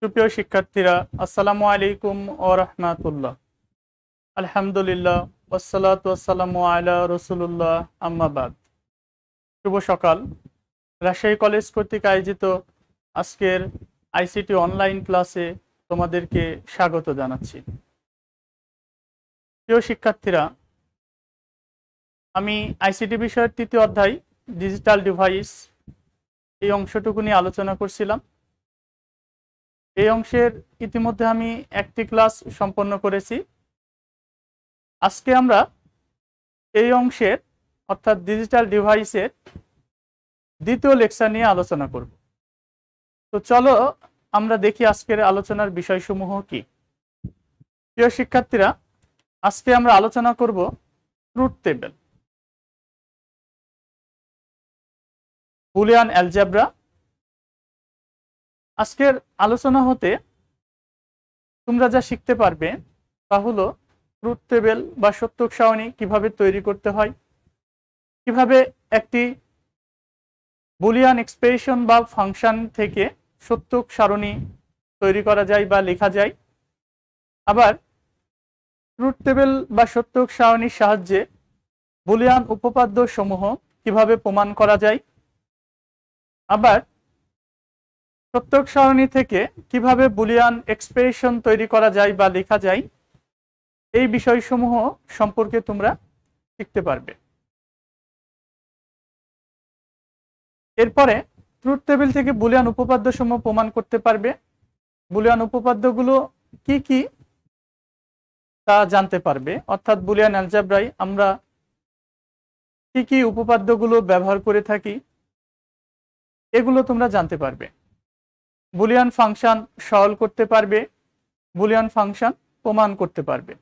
সুপ্রিয় শিক্ষার্থীরা আসসালামু আলাইকুম ও রহমাতুল্লাহ আলহামদুলিল্লাহ ওসালাত ওসালামু আলা রসুল্লাহ আম্মাবাদ শুভ সকাল রাজশাহী কলেজ কর্তৃক আয়োজিত আজকের আইসিটি অনলাইন ক্লাসে তোমাদেরকে স্বাগত জানাচ্ছি প্রিয় শিক্ষার্থীরা আমি আইসিটি বিষয়ের তৃতীয় অধ্যায় ডিজিটাল ডিভাইস এই অংশটুকু নিয়ে আলোচনা করছিলাম এই অংশের ইতিমধ্যে আমি একটি ক্লাস সম্পন্ন করেছি আজকে আমরা এই অংশের অর্থাৎ ডিজিটাল ডিভাইসের দ্বিতীয় লেকচার নিয়ে আলোচনা করব তো চলো আমরা দেখি আজকের আলোচনার বিষয়সমূহ কি প্রিয় শিক্ষার্থীরা আজকে আমরা আলোচনা করব ট্রুট টেবিল বুলিয়ান অ্যালজাব্রা আজকের আলোচনা হতে তোমরা যা শিখতে পারবে তা হলো ট্রুথ টেবিল বা সত্যক সারণী কিভাবে তৈরি করতে হয় কিভাবে একটি বুলিয়ান এক্সপ্রেশন বা ফাংশন থেকে সত্যক সারণী তৈরি করা যায় বা লেখা যায় আবার ট্রুথ টেবিল বা সত্যক সারণীর সাহায্যে বুলিয়ান উপপাদ্য সমূহ কিভাবে প্রমাণ করা যায় আবার প্রত্যেক সারণী থেকে কিভাবে বুলিয়ান এক্সপ্রেশন তৈরি করা যায় বা লেখা যায় এই বিষয়সমূহ সম্পর্কে তোমরা শিখতে পারবে এরপরে ট্রুথ টেবিল থেকে বুলিয়ান উপপাদ্য সমূহ প্রমাণ করতে পারবে বুলিয়ান উপপাদ্যগুলো কি কি তা জানতে পারবে অর্থাৎ বুলিয়ান অ্যালজাব্রাই আমরা কি কি উপপাদ্যগুলো ব্যবহার করে থাকি এগুলো তোমরা জানতে পারবে বুলিয়ান ফাংশন সরল করতে পারবে বুলিয়ান ফাংশন প্রমাণ করতে পারবে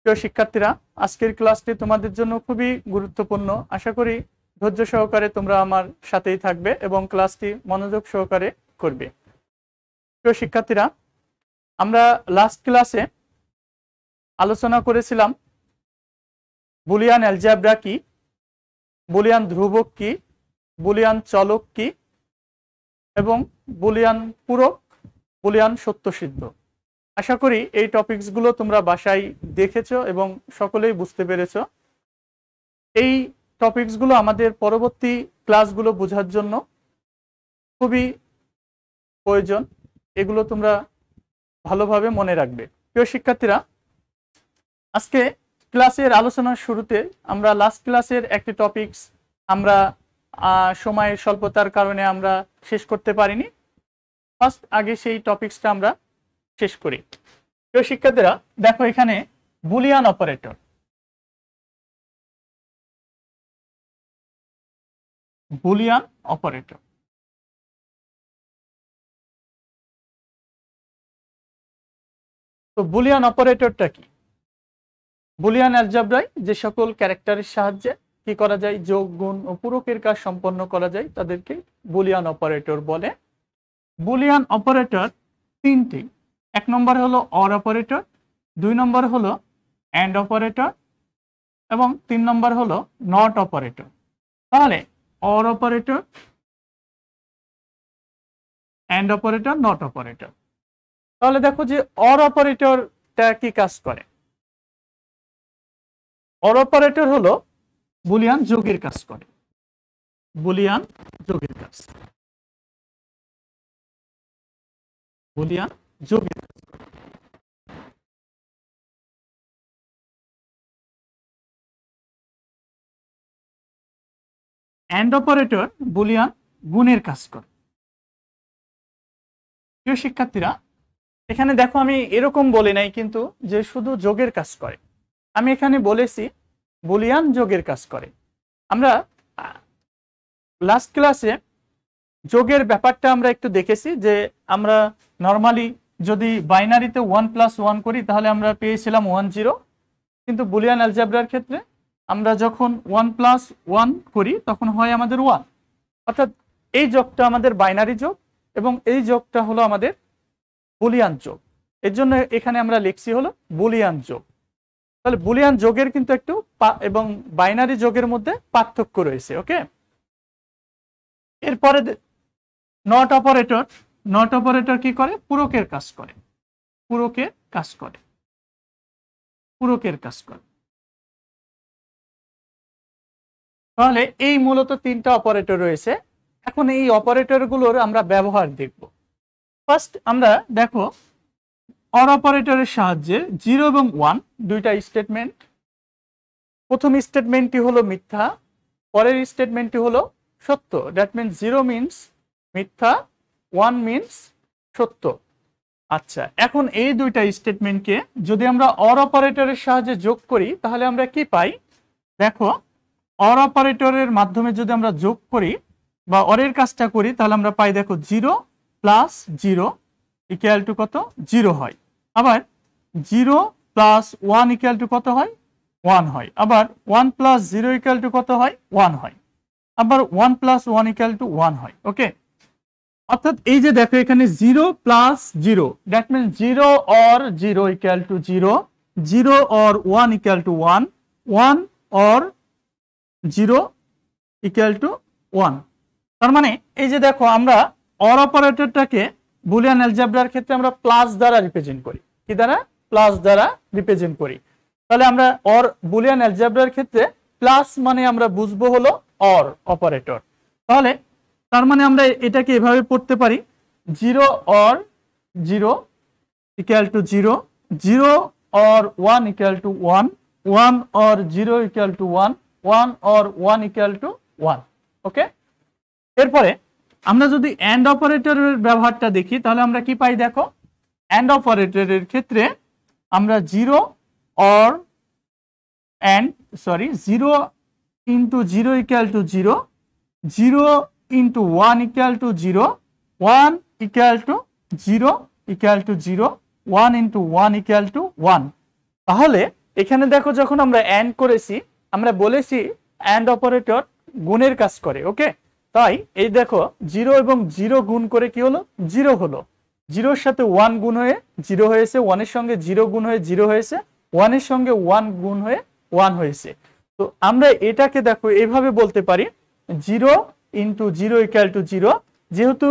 প্রিয় শিক্ষার্থীরা আজকের ক্লাসটি তোমাদের জন্য খুবই গুরুত্বপূর্ণ আশা করি ধৈর্য সহকারে তোমরা আমার সাথেই থাকবে এবং ক্লাসটি মনোযোগ সহকারে করবে প্রিয় শিক্ষার্থীরা আমরা লাস্ট ক্লাসে আলোচনা করেছিলাম বুলিয়ান অ্যালজাবরা কি বুলিয়ান ধ্রুবক কি বুলিয়ান চলক কি এবং বুলিয়ান পূরক বুলিয়ান সত্যসিদ্ধ আশা করি এই টপিকসগুলো তোমরা বাসায় দেখেছ এবং সকলেই বুঝতে পেরেছ এই টপিকসগুলো আমাদের পরবর্তী ক্লাসগুলো বোঝার জন্য খুবই প্রয়োজন এগুলো তোমরা ভালোভাবে মনে রাখবে প্রিয় শিক্ষার্থীরা আজকে ক্লাসের আলোচনার শুরুতে আমরা লাস্ট ক্লাসের একটি টপিকস আমরা সময়ের স্বল্পতার কারণে আমরা শেষ করতে পারিনি ফার্স্ট আগে সেই টপিকসটা আমরা শেষ করি প্রিয় শিক্ষার্থীরা দেখো এখানে বুলিয়ান অপারেটর বুলিয়ান অপারেটর তো বুলিয়ান অপারেটরটা কি বুলিয়ান অ্যালজাবরায় যে সকল ক্যারেক্টারের সাহায্যে কি করা যায় যোগ গুণ ও পূরকের কাজ সম্পন্ন করা যায় তাদেরকে বুলিয়ান অপারেটর বলে বুলিয়ান অপারেটর তিনটি এক নম্বর হলো অর অপারেটর দুই নম্বর হলো অ্যান্ড অপারেটর এবং তিন নম্বর হলো নট অপারেটর তাহলে or operator and operator not operator তাহলে দেখো যে অর অপারেটরটা কি কাজ করে অর অপারেটর হলো বুলিয়ান যোগের কাজ করে বুলিয়ান যোগের কাজ বুলিয়ান যোগের কাজ অ্যান্ড অপারেটর বুলিয়ান গুণের কাজ করে প্রিয় শিক্ষার্থীরা এখানে দেখো আমি এরকম বলি নাই কিন্তু যে শুধু যোগের কাজ করে আমি এখানে বলেছি বুলিয়ান যোগের কাজ করে আমরা লাস্ট ক্লাসে যোগের ব্যাপারটা আমরা একটু দেখেছি যে আমরা নর্মালি যদি বাইনারিতে ওয়ান প্লাস ওয়ান করি তাহলে আমরা পেয়েছিলাম ওয়ান জিরো কিন্তু বুলিয়ান অ্যালজাবরার ক্ষেত্রে আমরা যখন ওয়ান প্লাস ওয়ান করি তখন হয় আমাদের ওয়ান অর্থাৎ এই যোগটা আমাদের বাইনারি যোগ এবং এই যোগটা হলো আমাদের বুলিয়ান যোগ এর জন্য এখানে আমরা লিখছি হলো বুলিয়ান যোগ তাহলে বুলিয়ান যোগের কিন্তু একটু এবং বাইনারি যোগের মধ্যে পার্থক্য রয়েছে ওকে এরপরে নট অপারেটর নট অপারেটর কি করে পুরকের কাজ করে পুরকের কাজ করে পুরকের কাজ করে তাহলে এই মূলত তিনটা অপারেটর রয়েছে এখন এই অপারেটরগুলোর আমরা ব্যবহার দেখব ফার্স্ট আমরা দেখো অর অপারেটরের সাহায্যে জিরো এবং ওয়ান দুইটা স্টেটমেন্ট প্রথম স্টেটমেন্টটি হলো মিথ্যা পরের স্টেটমেন্টটি হলো সত্য দ্যাট মিন্স জিরো মিন্স মিথ্যা ওয়ান মিন্স সত্য আচ্ছা এখন এই দুইটা স্টেটমেন্টকে যদি আমরা অর অপারেটরের সাহায্যে যোগ করি তাহলে আমরা কি পাই দেখো অর অপারেটরের মাধ্যমে যদি আমরা যোগ করি বা অরের কাজটা করি তাহলে আমরা পাই দেখো zero plus zero equal to কত জিরো হয় আবার zero plus one equal to কত হয় ওয়ান হয় আবার one plus zero equal to কত হয় ওয়ান হয় আবার one plus one equal to one হয় ওকে অর্থাৎ এই যে দেখো এখানে zero plus zero that mean zero or zero equal to zero zero or one equal to one one or zero equal to one তার মানে এই যে দেখো আমরা অর অপারেটরটাকে বুলিয়ান অ্যালজাবরার ক্ষেত্রে আমরা প্লাস দ্বারা রিপ্রেজেন্ট করি কি দ্বারা প্লাস দ্বারা রিপ্রেজেন্ট করি তাহলে আমরা অর বুলিয়ান অ্যালজাবরার ক্ষেত্রে প্লাস মানে আমরা বুঝবো হলো অর অপারেটর তাহলে তার মানে আমরা এটাকে এভাবে পড়তে পারি zero or zero equal to zero zero or one equal to one one or zero equal to one one or one equal to one okay এরপরে আমরা যদি অ্যান্ড অপারেটরের ব্যবহারটা দেখি তাহলে আমরা কি পাই দেখো অ্যান্ড অপারেটরের ক্ষেত্রে আমরা zero or and sorry zero into zero equal to zero zero into one equal to zero one equal to zero equal to zero one into one equal to one তাহলে এখানে দেখো যখন আমরা অ্যান্ড করেছি আমরা বলেছি অ্যান্ড অপারেটর গুণের কাজ করে ওকে তাই এই দেখো জিরো এবং জিরো গুণ করে কি হলো জিরো হলো জিরোর সাথে ওয়ান গুণ হয়ে জিরো হয়েছে ওয়ানের সঙ্গে জিরো গুণ হয়ে জিরো হয়েছে ওয়ানের সঙ্গে ওয়ান গুণ হয়ে ওয়ান হয়েছে তো আমরা এটাকে দেখো এভাবে বলতে পারি zero into zero equal to zero যেহেতু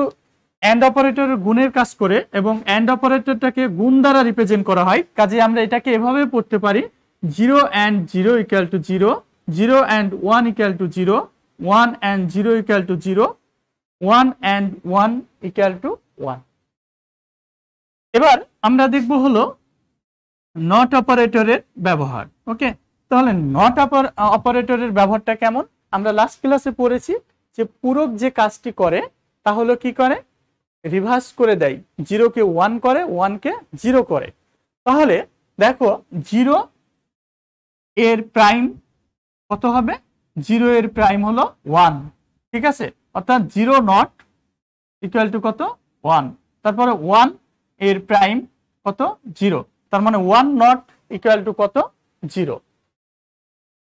অ্যান্ড অপারেটর গুণের কাজ করে এবং অ্যান্ড অপারেটরটাকে গুণ দ্বারা রিপ্রেজেন্ট করা হয় কাজে আমরা এটাকে এভাবে পড়তে পারি zero and zero equal to zero zero and one equal to zero one and zero equal to zero one and one equal to one এবার আমরা দেখব হলো নট অপারেটরের ব্যবহার ওকে তাহলে নট অপারেটরের ব্যবহারটা কেমন আমরা লাস্ট ক্লাসে পড়েছি যে পূরক যে কাজটি করে তা হলো কি করে রিভার্স করে দেয় জিরোকে ওয়ান করে ওয়ানকে জিরো করে তাহলে দেখো জিরো এর প্রাইম কত হবে জিরো এর প্রাইম হলো ওয়ান ঠিক আছে অর্থাৎ জিরো নট ইকুয়াল টু কত ওয়ান তারপরে ওয়ান এর প্রাইম কত জিরো তার মানে ওয়ান নট ইকুয়াল টু কত জিরো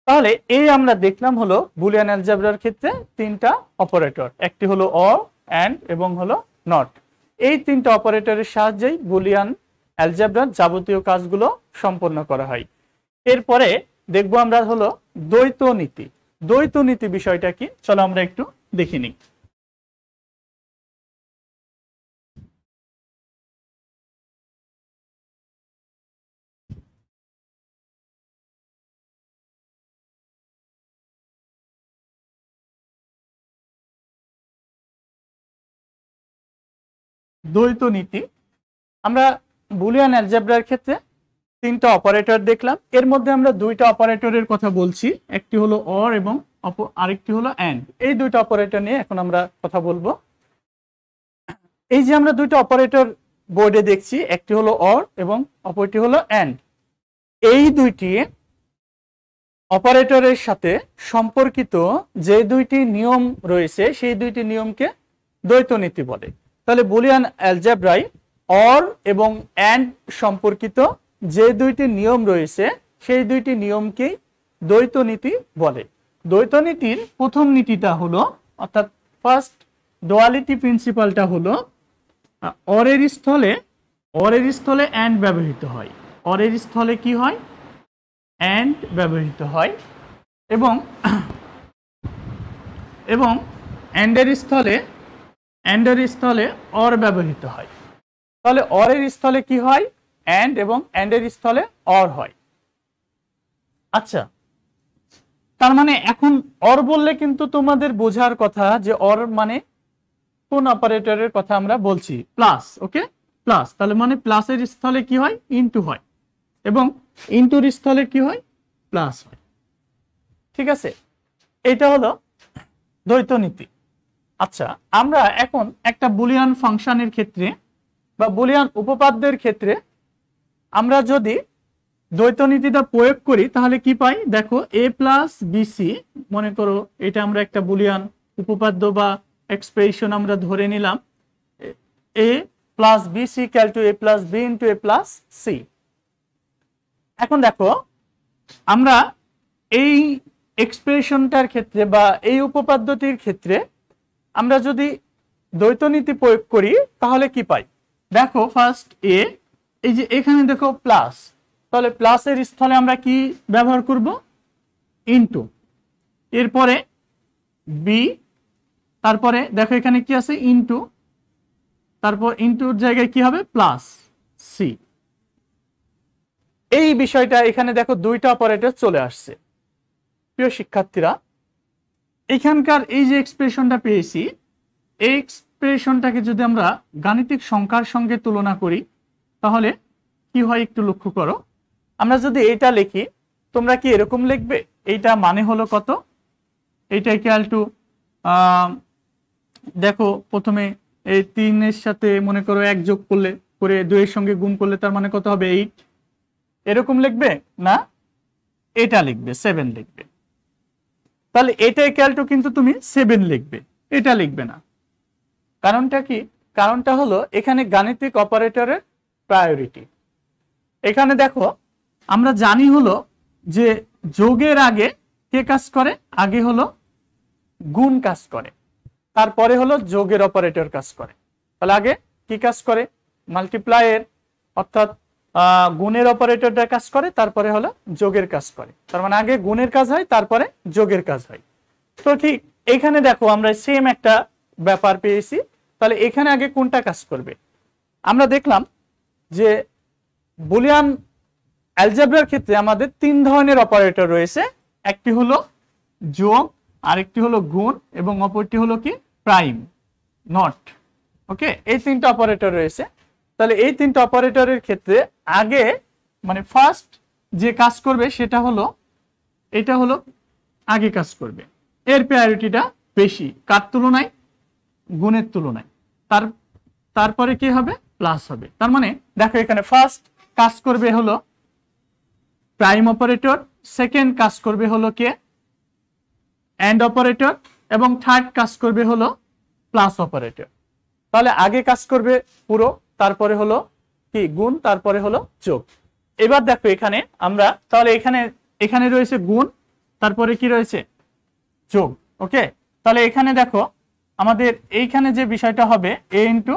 তাহলে এই আমরা দেখলাম হলো বুলিয়ান অ্যালজাবরার ক্ষেত্রে তিনটা অপারেটর একটি হলো অ অ্যান্ড এবং হলো নট এই তিনটা অপারেটরের সাহায্যেই বুলিয়ান অ্যালজাবরার যাবতীয় কাজগুলো সম্পন্ন করা হয় এরপরে দেখব আমরা হলো দ্বৈত নীতি দ্বৈত নীতি বিষয়টা কি চলো আমরা একটু দেখে নিই দ্বৈত নীতি আমরা বুলিয়ান অ্যালজেব্রার ক্ষেত্রে তিনটা অপারেটর দেখলাম এর মধ্যে আমরা দুইটা অপারেটরের কথা বলছি একটি হলো অর এবং আরেকটি হলো অ্যান্ড এই দুইটা অপারেটর নিয়ে এখন আমরা কথা বলবো এই যে আমরা দুইটা অপারেটর বোর্ডে দেখছি একটি হলো অর এবং অপরটি হলো অ্যান্ড এই দুইটি অপারেটরের সাথে সম্পর্কিত যে দুইটি নিয়ম রয়েছে সেই দুইটি নিয়মকে দ্বৈত নীতি বলে তাহলে বুলিয়ান অ্যালজাব্রাই অর এবং অ্যান্ড সম্পর্কিত যে দুইটি নিয়ম রয়েছে সেই দুইটি নিয়মকেই দ্বৈত নীতি বলে দ্বৈত নীতির প্রথম নীতিটা হলো অর্থাৎ ফার্স্ট ডোয়ালিটি প্রিন্সিপালটা হলো অরের স্থলে অরের স্থলে অ্যান্ড ব্যবহৃত হয় অরের স্থলে কি হয় অ্যান্ড ব্যবহৃত হয় এবং এবং অ্যান্ডের স্থলে অ্যান্ডের স্থলে অর ব্যবহৃত হয় তাহলে অরের স্থলে কি হয় অ্যান্ড এবং অ্যান্ডের স্থলে অর হয় আচ্ছা তার মানে এখন অর বললে কিন্তু তোমাদের বোঝার কথা যে অর মানে কোন অপারেটরের কথা আমরা বলছি প্লাস ওকে প্লাস তাহলে মানে প্লাসের স্থলে কি হয় ইন্টু হয় এবং ইন্টুর স্থলে কি হয় প্লাস হয় ঠিক আছে এটা হলো দ্বৈত নীতি আচ্ছা আমরা এখন একটা বুলিয়ান ফাংশনের ক্ষেত্রে বা বুলিয়ান উপপাদ্যের ক্ষেত্রে আমরা যদি দ্বৈত নীতিটা প্রয়োগ করি তাহলে কি পাই দেখো এ প্লাস বিসি মনে করো এটা আমরা একটা বুলিয়ান উপপাদ্য বা এক্সপ্রেশন আমরা ধরে নিলাম A plus BC equal to A plus B into A plus C এখন দেখো আমরা এই এক্সপ্রেশনটার ক্ষেত্রে বা এই উপপাদ্যটির ক্ষেত্রে আমরা যদি দ্বৈত নীতি প্রয়োগ করি তাহলে কি পাই দেখো ফার্স্ট এ এই যে এখানে দেখো প্লাস তাহলে প্লাসের স্থলে আমরা কি ব্যবহার করব ইনটু এরপরে বি তারপরে দেখো এখানে কি আছে ইনটু তারপর ইনটুর জায়গায় কি হবে প্লাস সি এই বিষয়টা এখানে দেখো দুইটা অপারেটর চলে আসছে প্রিয় শিক্ষার্থীরা এখানকার এই যে এক্সপ্রেশনটা পেয়েছি এই এক্সপ্রেশনটাকে যদি আমরা গাণিতিক সংখ্যার সঙ্গে তুলনা করি তাহলে কি হয় একটু লক্ষ্য করো আমরা যদি এটা লিখি তোমরা কি এরকম লিখবে এইটা মানে হলো কত এইটা ইকুয়াল টু দেখো প্রথমে এই তিনের সাথে মনে করো এক যোগ করলে করে দুইয়ের সঙ্গে গুণ করলে তার মানে কত হবে এইট এরকম লিখবে না এটা লিখবে সেভেন লিখবে তাহলে এটা ইকাল টু কিন্তু তুমি সেভেন লিখবে এটা লিখবে না কারণটা কি কারণটা হলো এখানে গাণিতিক অপারেটরের প্রায়োরিটি এখানে দেখো আমরা জানি হলো যে যোগের আগে কে কাজ করে আগে হলো গুণ কাজ করে তারপরে হলো যোগের অপারেটর কাজ করে তাহলে আগে কি কাজ করে মাল্টিপ্লাইয়ের অর্থাৎ গুণের অপারেটরটা কাজ করে তারপরে হলো যোগের কাজ করে তার মানে আগে গুণের কাজ হয় তারপরে যোগের কাজ হয় তো ঠিক এখানে দেখো আমরা সেম একটা ব্যাপার পেয়েছি তাহলে এখানে আগে কোনটা কাজ করবে আমরা দেখলাম যে বুলিয়ান অ্যালজাব্রার ক্ষেত্রে আমাদের তিন ধরনের অপারেটর রয়েছে একটি হলো যোগ আরেকটি হলো গুণ এবং অপরটি হলো কি প্রাইম নট ওকে এই তিনটা অপারেটর রয়েছে তাহলে এই তিনটা অপারেটরের ক্ষেত্রে আগে মানে ফার্স্ট যে কাজ করবে সেটা হলো এটা হলো আগে কাজ করবে এর প্রায়োরিটিটা বেশি কার তুলনায় গুণের তুলনায় তার তারপরে কি হবে প্লাস হবে তার মানে দেখো এখানে ফার্স্ট কাজ করবে হলো প্রাইম অপারেটর সেকেন্ড কাজ করবে হলো কে অ্যান্ড অপারেটর এবং থার্ড কাজ করবে হলো প্লাস অপারেটর তাহলে আগে কাজ করবে পুরো তারপরে হলো কি গুণ তারপরে হলো যোগ এবার দেখো এখানে আমরা তাহলে এখানে এখানে রয়েছে গুণ তারপরে কি রয়েছে যোগ ওকে তাহলে এখানে দেখো আমাদের এইখানে যে বিষয়টা হবে এ ইন্টু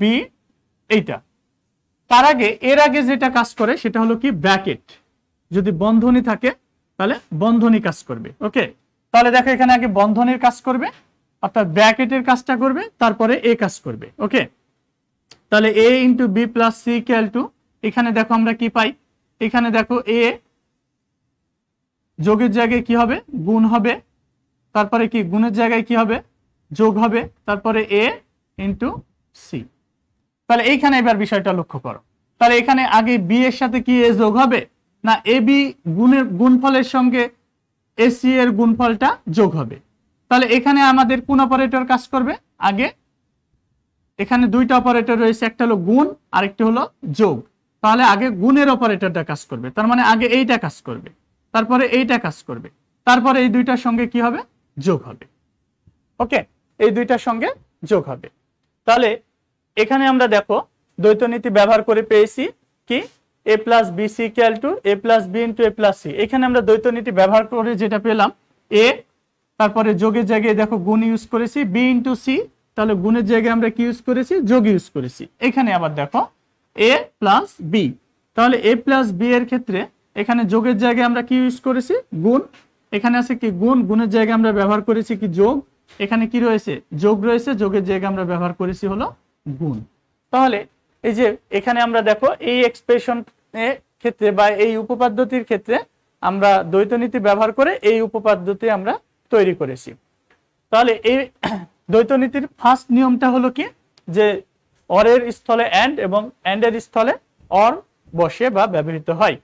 বি এইটা তার আগে এর আগে যেটা কাজ করে সেটা হলো কি ব্র্যাকেট যদি বন্ধনী থাকে তাহলে বন্ধনী কাজ করবে ওকে তাহলে দেখো এখানে আগে বন্ধনের কাজ করবে অর্থাৎ ব্র্যাকেটের কাজটা করবে তারপরে এ কাজ করবে ওকে তাহলে A into B plus C equal to এখানে দেখো আমরা কি পাই এখানে দেখো এ যোগের জায়গায় কি হবে গুণ হবে তারপরে কি গুণের জায়গায় কি হবে যোগ হবে তারপরে এ ইন্টু সি তাহলে এইখানে এবার বিষয়টা লক্ষ্য করো তাহলে এখানে আগে বি এর সাথে কি এ যোগ হবে না এ বি গুণের গুণফলের সঙ্গে এসি এর গুণফলটা যোগ হবে তাহলে এখানে আমাদের কোন অপারেটর কাজ করবে আগে এখানে দুইটা অপারেটর রয়েছে একটা হলো গুণ আর একটি হলো যোগ তাহলে আগে গুণের অপারেটরটা কাজ করবে তার মানে আগে এইটা কাজ করবে তারপরে এইটা কাজ করবে তারপরে এই দুইটার সঙ্গে কি হবে যোগ হবে ওকে এই দুইটার সঙ্গে যোগ হবে তাহলে এখানে আমরা দেখো দ্বৈতনীতি ব্যবহার করে পেয়েছি কি A plus B C equal to A plus B into A plus C এখানে আমরা দ্বৈত নীতি ব্যবহার করে যেটা পেলাম এ তারপরে যোগের জায়গায় দেখো গুণ ইউজ করেছি বি ইন্টু সি তাহলে গুণের জায়গায় আমরা কি ইউজ করেছি যোগ ইউজ করেছি এখানে আবার দেখো এ প্লাস বি তাহলে এ প্লাস বি এর ক্ষেত্রে এখানে যোগের জায়গায় আমরা কি ইউজ করেছি গুণ এখানে আছে কি গুণ গুণের জায়গায় আমরা ব্যবহার করেছি কি যোগ এখানে কি রয়েছে যোগ রয়েছে যোগের জায়গায় আমরা ব্যবহার করেছি হলো গুণ তাহলে এই যে এখানে আমরা দেখো এই এক্সপ্রেশন ক্ষেত্রে বা এই উপপাদ্যতির ক্ষেত্রে আমরা দ্বৈত নীতি ব্যবহার করে এই উপপাদ্যটি আমরা তৈরি করেছি তাহলে এই দ্বৈত নীতির ফার্স্ট নিয়মটা হলো কি যে অরের স্থলে অ্যান্ড এবং অ্যান্ডের স্থলে অর বসে বা ব্যবহৃত হয়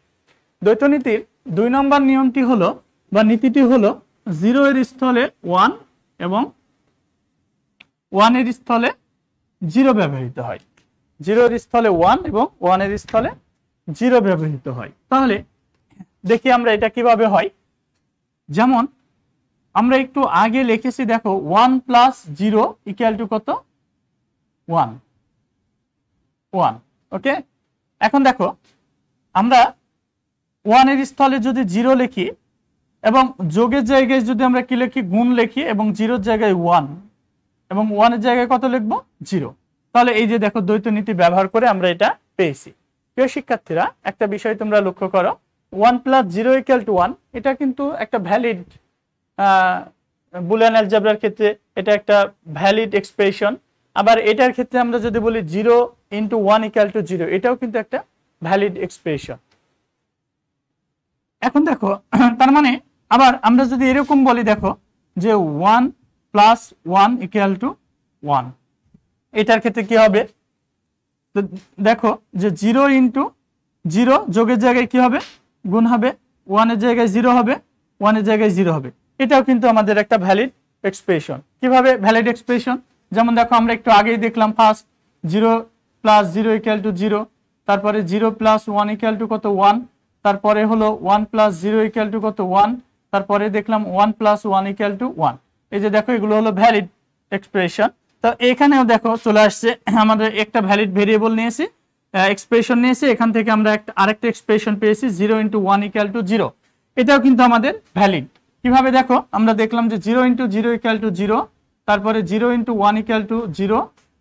দ্বৈত নীতির দুই নম্বর নিয়মটি হলো বা নীতিটি হলো জিরো এর স্থলে ওয়ান এবং ওয়ানের স্থলে জিরো ব্যবহৃত হয় জিরোর স্থলে ওয়ান এবং ওয়ানের স্থলে জিরো ব্যবহৃত হয় তাহলে দেখি আমরা এটা কিভাবে হয় যেমন আমরা একটু আগে লিখেছি দেখো one plus zero equal to কত ওয়ান ওয়ান ওকে এখন দেখো আমরা ওয়ানের স্থলে যদি জিরো লিখি এবং যোগের জায়গায় যদি আমরা কি লিখি গুণ লিখি এবং জিরোর জায়গায় ওয়ান এবং ওয়ানের জায়গায় কত লিখবো জিরো তাহলে এই যে দেখো দ্বৈত নীতি ব্যবহার করে আমরা এটা পেয়েছি প্রিয় শিক্ষার্থীরা একটা বিষয় তোমরা লক্ষ্য করো one plus zero equal to one এটা কিন্তু একটা ভ্যালিড বুলিয়ান অ্যালজাবরার ক্ষেত্রে এটা একটা ভ্যালিড এক্সপ্রেশন আবার এটার ক্ষেত্রে আমরা যদি বলি zero into one equal to zero এটাও কিন্তু একটা ভ্যালিড এক্সপ্রেশন এখন দেখো তার মানে আবার আমরা যদি এরকম বলি দেখো যে one plus one equal to one এটার ক্ষেত্রে কি হবে তো দেখো যে জিরো ইন্টু জিরো যোগের জায়গায় কি হবে গুণ হবে ওয়ানের জায়গায় জিরো হবে ওয়ানের জায়গায় জিরো হবে এটাও কিন্তু আমাদের একটা ভ্যালিড এক্সপ্রেশন কিভাবে ভ্যালিড এক্সপ্রেশন যেমন দেখো আমরা একটু আগেই দেখলাম first zero plus zero equal to zero তারপরে zero plus one equal to কত ওয়ান তারপরে হলো one plus zero equal to কত ওয়ান তারপরে দেখলাম one plus one equal to one এই যে দেখো এগুলো হলো ভ্যালিড এক্সপ্রেশন তো এখানেও দেখো চলে আসছে আমাদের একটা ভ্যালিড ভেরিয়েবল নিয়েছি এক্সপ্রেশন নিয়েছি এখান থেকে আমরা একটা আরেকটা এক্সপ্রেশন পেয়েছি zero into one equal to zero এটাও কিন্তু আমাদের ভ্যালিড কিভাবে দেখো আমরা দেখলাম যে zero into zero equal to zero তারপরে zero into one equal to zero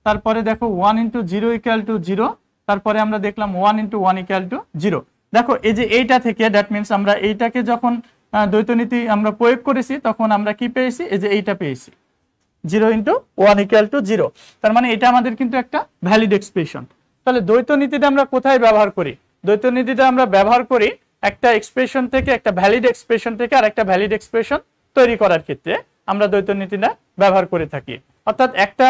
তারপরে দেখো one into zero equal to zero তারপরে আমরা দেখলাম one into one equal to zero দেখো এই যে এইটা থেকে দ্যাট মিনস আমরা এইটাকে যখন দ্বৈতনীতি আমরা প্রয়োগ করেছি তখন আমরা কি পেয়েছি এই যে এইটা পেয়েছি zero into one equal to zero তার মানে এটা আমাদের কিন্তু একটা ভ্যালিড এক্সপ্রেশন তাহলে দ্বৈতনীতিটা আমরা কোথায় ব্যবহার করি দ্বৈতনীতিটা আমরা ব্যবহার করি একটা এক্সপ্রেশন থেকে একটা ভ্যালিড এক্সপ্রেশন থেকে আর একটা ভ্যালিড এক্সপ্রেশন তৈরি করার ক্ষেত্রে আমরা দ্বৈত নীতিটা ব্যবহার করে থাকি অর্থাৎ একটা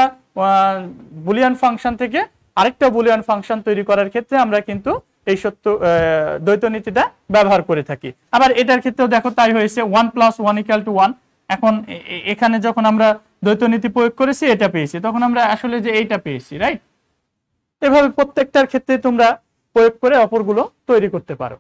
বুলিয়ান ফাংশন থেকে আরেকটা বুলিয়ান ফাংশন তৈরি করার ক্ষেত্রে আমরা কিন্তু এই সত্য দ্বৈত নীতিটা ব্যবহার করে থাকি আবার এটার ক্ষেত্রেও দেখো তাই হয়েছে one plus one equal to one এখন এখানে যখন আমরা দ্বৈত নীতি প্রয়োগ করেছি এটা পেয়েছি তখন আমরা আসলে যে এইটা পেয়েছি রাইট এভাবে প্রত্যেকটার ক্ষেত্রে তোমরা প্রয়োগ করে অপরগুলো তৈরি করতে পারো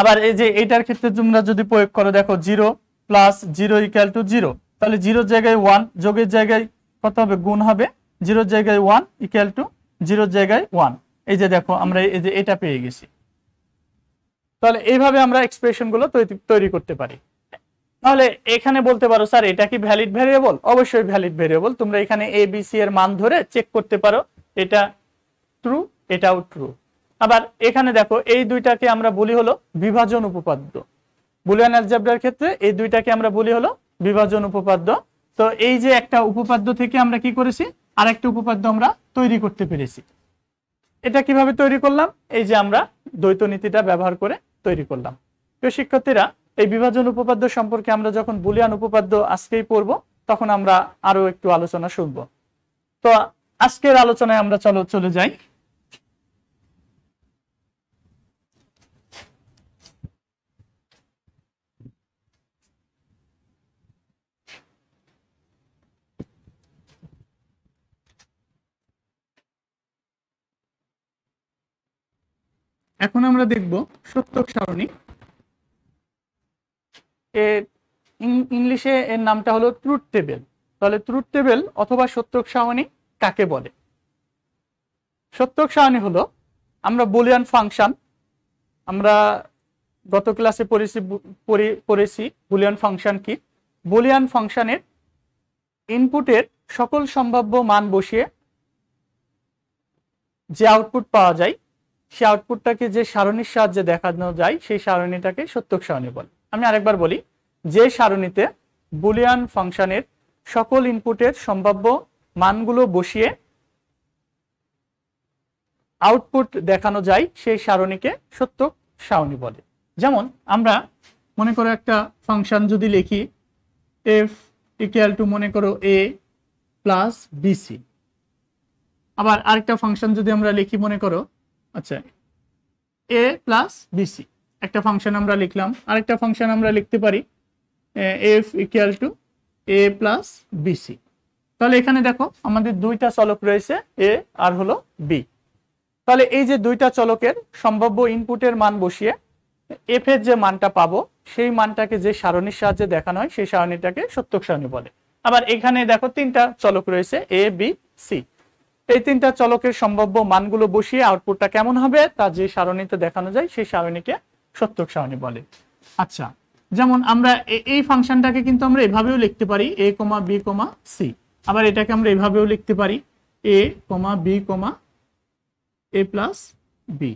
আবার এই যে এটার ক্ষেত্রে তোমরা যদি প্রয়োগ করো দেখো zero plus zero equal to zero তাহলে জিরোর জায়গায় ওয়ান যোগের জায়গায় কত হবে গুণ হবে জিরোর জায়গায় ওয়ান ইকাল টু জিরোর জায়গায় ওয়ান এই যে দেখো আমরা এই যে এটা পেয়ে গেছি তাহলে এইভাবে আমরা এক্সপ্রেশনগুলো তৈরি করতে পারি তাহলে এখানে বলতে পারো স্যার এটা কি ভ্যালিড ভ্যারিয়েবল অবশ্যই ভ্যালিড ভ্যারিয়েবল তোমরা এখানে এ বি সি এর মান ধরে চেক করতে পারো এটা ট্রু এটাও ট্রু আবার এখানে দেখো এই দুইটাকে আমরা বলি হলো বিভাজন উপপাদ্য বুলিয়ান অ্যালজাবরার ক্ষেত্রে এই দুইটাকে আমরা বলি হলো বিভাজন উপপাদ্য তো এই যে একটা উপপাদ্য থেকে আমরা কি করেছি আর একটা উপপাদ্য আমরা তৈরি করতে পেরেছি এটা কিভাবে তৈরি করলাম এই যে আমরা দ্বৈত নীতিটা ব্যবহার করে তৈরি করলাম তো শিক্ষার্থীরা এই বিভাজন উপপাদ্য সম্পর্কে আমরা যখন বুলিয়ান উপপাদ্য আজকেই পড়ব তখন আমরা আরো একটু আলোচনা শুনব তো আজকের আলোচনায় আমরা চলো চলে যাই এখন আমরা দেখব সত্যক সারণী এ ইংলিশে এর নামটা হলো ট্রুট টেবিল তাহলে ট্রুট টেবিল অথবা সত্যক সারণী কাকে বলে সত্যক সারণী হলো আমরা বুলিয়ান ফাংশন আমরা গত ক্লাসে পড়েছি পড়েছি বুলিয়ান ফাংশন কি বুলিয়ান ফাংশনের ইনপুটের সকল সম্ভাব্য মান বসিয়ে যে আউটপুট পাওয়া যায় সে আউটপুটটাকে যে সারণীর সাহায্যে দেখানো যায় সেই সারণীটাকে সত্যক সারণী বলে আমি আরেকবার বলি যে সারণীতে বুলিয়ান ফাংশনের সকল ইনপুটের সম্ভাব্য মানগুলো বসিয়ে আউটপুট দেখানো যায় সেই সারণীকে সত্যক সারণী বলে যেমন আমরা মনে করো একটা ফাংশন যদি লিখি এফ ইকুয়াল টু মনে করো এ প্লাস বিসি আবার আরেকটা ফাংশন যদি আমরা লিখি মনে করো আচ্ছা এ প্লাস বিসি একটা ফাংশন আমরা লিখলাম আরেকটা ফাংশন আমরা লিখতে পারি F equal to A plus BC তাহলে এখানে দেখো আমাদের দুইটা চলক রয়েছে এ আর হলো বি তাহলে এই যে দুইটা চলকের সম্ভাব্য ইনপুটের মান বসিয়ে এফ এর যে মানটা পাবো সেই মানটাকে যে সারণীর সাহায্যে দেখানো হয় সেই সারণীটাকে সত্যক সারণী বলে আবার এখানে দেখো তিনটা চলক রয়েছে এ বি সি এই তিনটা চলকের সম্ভাব্য মানগুলো বসিয়ে আউটপুটটা কেমন হবে তা যে সারণীতে দেখানো যায় সেই সারণীকে সত্যক সারণী বলে আচ্ছা যেমন আমরা এই ফাংশনটাকে কিন্তু আমরা এভাবেও লিখতে পারি A comma B comma C আবার এটাকে আমরা এভাবেও লিখতে পারি A comma B comma A plus B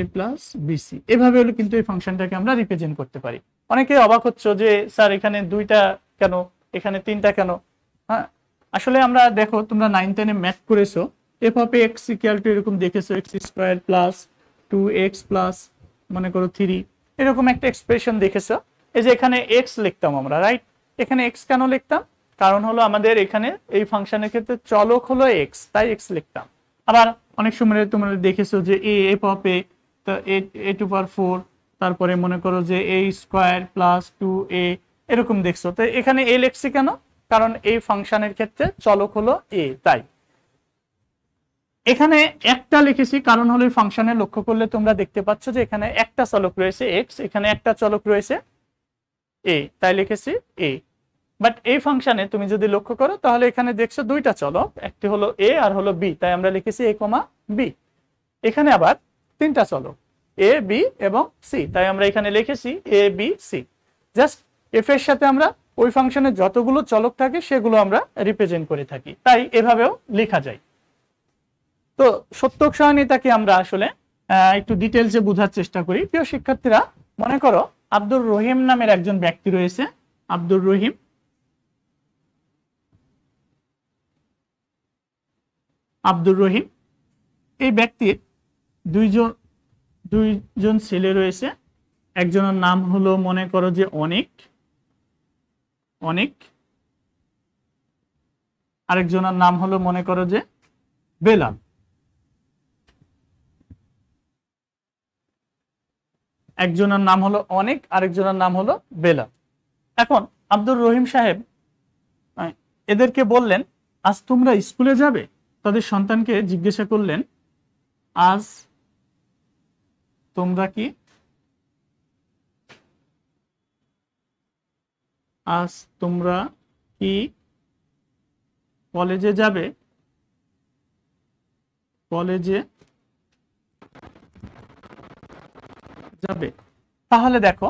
A plus BC এভাবে হলে কিন্তু এই ফাংশনটাকে আমরা রিপ্রেজেন্ট করতে পারি অনেকে অবাক হচ্ছে যে স্যার এখানে দুইটা কেন এখানে তিনটা কেন হ্যাঁ আসলে আমরা দেখো তোমরা নাইন টেনে ম্যাথ করেছো F of X equal to এরকম দেখেছো X square plus two X plus মনে করো থ্রি এরকম একটা এক্সপ্রেশন দেখেছো এই যে এখানে এক্স লিখতাম আমরা রাইট এখানে এক্স কেন লিখতাম কারণ হলো আমাদের এখানে এই ফাংশনের ক্ষেত্রে চলক হলো এক্স তাই এক্স লিখতাম আবার অনেক সময় তোমরা দেখেছো যে এ এফ অফ এ তো এ টু পার ফোর তারপরে মনে করো যে A square plus two A এরকম দেখছো তো এখানে এ লিখছি কেন কারণ এই ফাংশনের ক্ষেত্রে চলক হলো এ তাই এখানে একটা লিখেছি কারণ হলো ফাংশনে লক্ষ্য করলে তোমরা দেখতে পাচ্ছ যে এখানে একটা চলক রয়েছে এক্স এখানে একটা চলক রয়েছে এ তাই লিখেছি এ বাট এই ফাংশনে তুমি যদি লক্ষ্য করো তাহলে এখানে দেখছো দুইটা চলক একটি হলো এ আর হলো বি তাই আমরা লিখেছি এ কমা বি এখানে আবার তিনটা চলক এ বি এবং সি তাই আমরা এখানে লিখেছি A B C just F এর সাথে আমরা ওই ফাংশনে যতগুলো চলক থাকে সেগুলো আমরা রিপ্রেজেন্ট করে থাকি তাই এভাবেও লেখা যায় তো সত্যক সহায়নীয়তাকে আমরা আসলে একটু ডিটেলসে বোঝার চেষ্টা করি প্রিয় শিক্ষার্থীরা মনে করো আব্দুর রহিম নামের একজন ব্যক্তি রয়েছে আব্দুর রহিম আব্দুর রহিম এই ব্যক্তির দুইজন দুইজন ছেলে রয়েছে একজনের নাম হলো মনে করো যে অনিক অনিক আরেকজনের নাম হলো মনে করো যে বেলাল একজনের নাম হলো অনেক আরেকজনের নাম হলো বেলাল এখন আব্দুর রহিম সাহেব এদেরকে বললেন আজ তোমরা স্কুলে যাবে তাদের সন্তানকে জিজ্ঞাসা করলেন আজ তোমরা কি আজ তোমরা কি কলেজে যাবে কলেজে যাবে তাহলে দেখো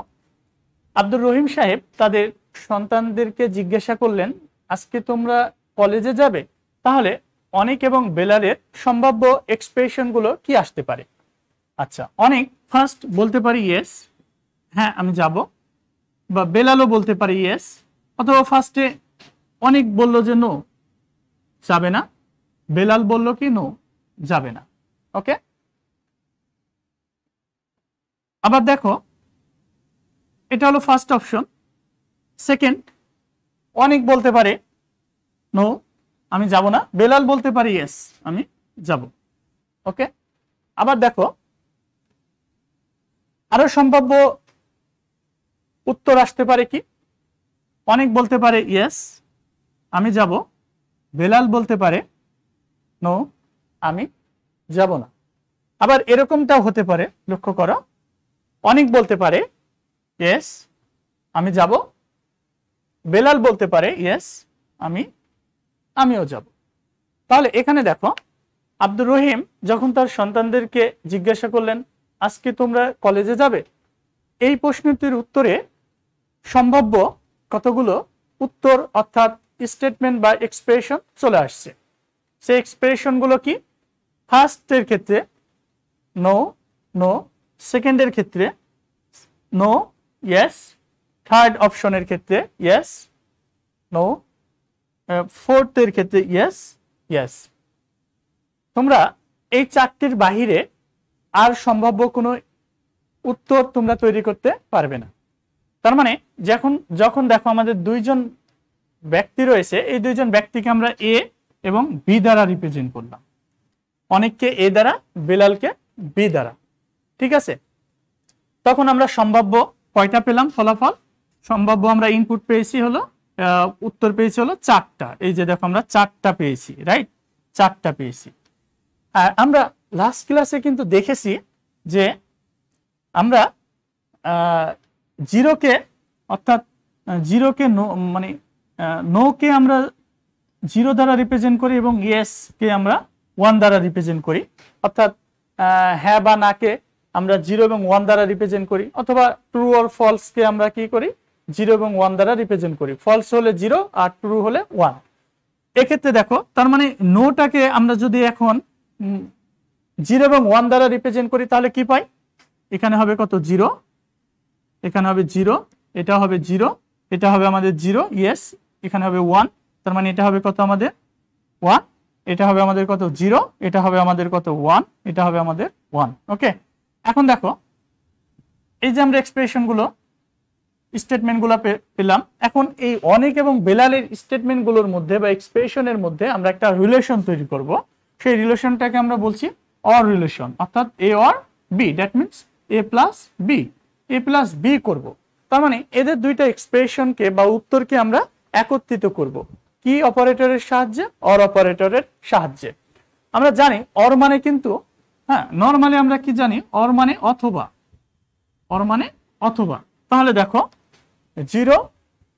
আব্দুর রহিম সাহেব তাদের সন্তানদেরকে জিজ্ঞাসা করলেন আজকে তোমরা কলেজে যাবে তাহলে অনেক এবং বেলারের সম্ভাব্য এক্সপ্রেশনগুলো কি আসতে পারে আচ্ছা অনেক ফার্স্ট বলতে পারি ইয়েস হ্যাঁ আমি যাবো বা বেলালও বলতে পারি ইয়েস অথবা ফার্স্টে অনেক বলল যে নো যাবে না বেলাল বলল কি নো যাবে না ওকে আবার দেখো এটা হলো ফার্স্ট অপশন সেকেন্ড অনেক বলতে পারে নো আমি যাব না বেলাল বলতে পারি ইয়েস আমি যাব ওকে আবার দেখো আরো সম্ভাব্য উত্তর আসতে পারে কি অনেক বলতে পারে ইয়েস আমি যাব বেলাল বলতে পারে নো আমি যাব না আবার এরকমটাও হতে পারে লক্ষ্য করো অনেক বলতে পারে ইয়েস আমি যাব বেলাল বলতে পারে ইয়েস আমি আমিও যাব তাহলে এখানে দেখো আব্দুর রহিম যখন তার সন্তানদেরকে জিজ্ঞাসা করলেন আজকে তোমরা কলেজে যাবে এই প্রশ্নটির উত্তরে সম্ভাব্য কতগুলো উত্তর অর্থাৎ স্টেটমেন্ট বা এক্সপ্রেশন চলে আসছে সেই এক্সপ্রেশনগুলো কি ফার্স্টের ক্ষেত্রে নো নো সেকেন্ডের ক্ষেত্রে নো ইয়েস থার্ড অপশনের ক্ষেত্রে ইয়েস নো ফোর্থের ক্ষেত্রে ইয়েস ইয়েস তোমরা এই চারটির বাহিরে আর সম্ভাব্য কোনো উত্তর তোমরা তৈরি করতে পারবে না তার মানে যখন যখন দেখো আমাদের দুইজন ব্যক্তি রয়েছে এই দুইজন ব্যক্তিকে আমরা এ এবং বি দ্বারা রিপ্রেজেন্ট করলাম অনেককে এ দ্বারা বেলালকে বি দ্বারা ঠিক আছে তখন আমরা সম্ভাব্য কয়টা পেলাম ফলাফল সম্ভাব্য আমরা ইনপুট পেয়েছি হলো উত্তর পেয়েছি হলো চারটা এই যে দেখো আমরা চারটা পেয়েছি রাইট চারটা পেয়েছি আর আমরা লাস্ট ক্লাসে কিন্তু দেখেছি যে আমরা জিরোকে অর্থাৎ জিরোকে নো মানে নোকে আমরা জিরো দ্বারা রিপ্রেজেন্ট করি এবং ইয়েসকে আমরা ওয়ান দ্বারা রিপ্রেজেন্ট করি অর্থাৎ হ্যাঁ বা নাকে আমরা জিরো এবং ওয়ান দ্বারা রিপ্রেজেন্ট করি অথবা ট্রু অর ফলসকে আমরা কি করি জিরো এবং ওয়ান দ্বারা রিপ্রেজেন্ট করি ফলস হলে জিরো আর ট্রু হলে ওয়ান এক্ষেত্রে দেখো তার মানে নোটাকে আমরা যদি এখন জিরো এবং ওয়ান দ্বারা রিপ্রেজেন্ট করি তাহলে কি পাই এখানে হবে কত জিরো এখানে হবে জিরো এটা হবে জিরো এটা হবে আমাদের জিরো ইয়েস এখানে হবে ওয়ান তার মানে এটা হবে কত আমাদের ওয়ান এটা হবে আমাদের কত জিরো এটা হবে আমাদের কত ওয়ান এটা হবে আমাদের ওয়ান ওকে এখন দেখো এই যে আমরা এক্সপ্রেশনগুলো স্টেটমেন্টগুলো পেলাম এখন এই অনেক এবং বেলালের স্টেটমেন্টগুলোর মধ্যে বা এক্সপ্রেশনের মধ্যে আমরা একটা রিলেশন তৈরি করব সেই রিলেশনটাকে আমরা বলছি অর রিলেশন অর্থাৎ A or B that means A plus B A plus B করবো তার মানে এদের দুইটা এক্সপ্রেশনকে বা উত্তরকে আমরা একত্রিত করব কি অপারেটরের সাহায্যে অর অপারেটরের সাহায্যে আমরা জানি অর মানে কিন্তু হ্যাঁ নর্মালি আমরা কি জানি অর মানে অথবা অর মানে অথবা তাহলে দেখো জিরো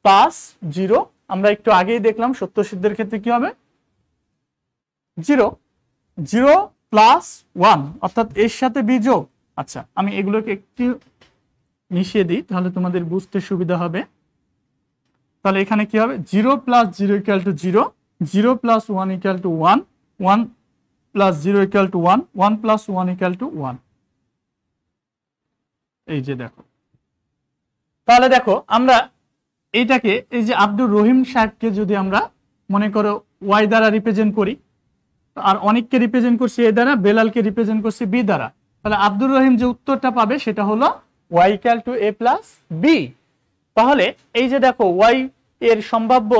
প্লাস জিরো আমরা একটু আগেই দেখলাম সত্য সিদ্ধের ক্ষেত্রে কি হবে জিরো জিরো প্লাস ওয়ান অর্থাৎ এর সাথে বি যোগ আচ্ছা আমি এগুলোকে একটি মিশিয়ে দিই তাহলে তোমাদের বুঝতে সুবিধা হবে তাহলে এখানে কি হবে zero plus zero equal to zero zero plus one equal to one one plus zero equal to one one plus one equal to one এই যে দেখো তাহলে দেখো আমরা এইটাকে এই যে আব্দুর রহিম সাহেবকে যদি আমরা মনে করো ওয়াই দ্বারা রিপ্রেজেন্ট করি আর অনেককে রিপ্রেজেন্ট করছি এ দ্বারা বেলালকে রিপ্রেজেন্ট করছি বি দ্বারা তাহলে আব্দুর রহিম যে উত্তরটা পাবে সেটা হলো Y equal to A plus B তাহলে এই যে দেখো ওয়াই এর সম্ভাব্য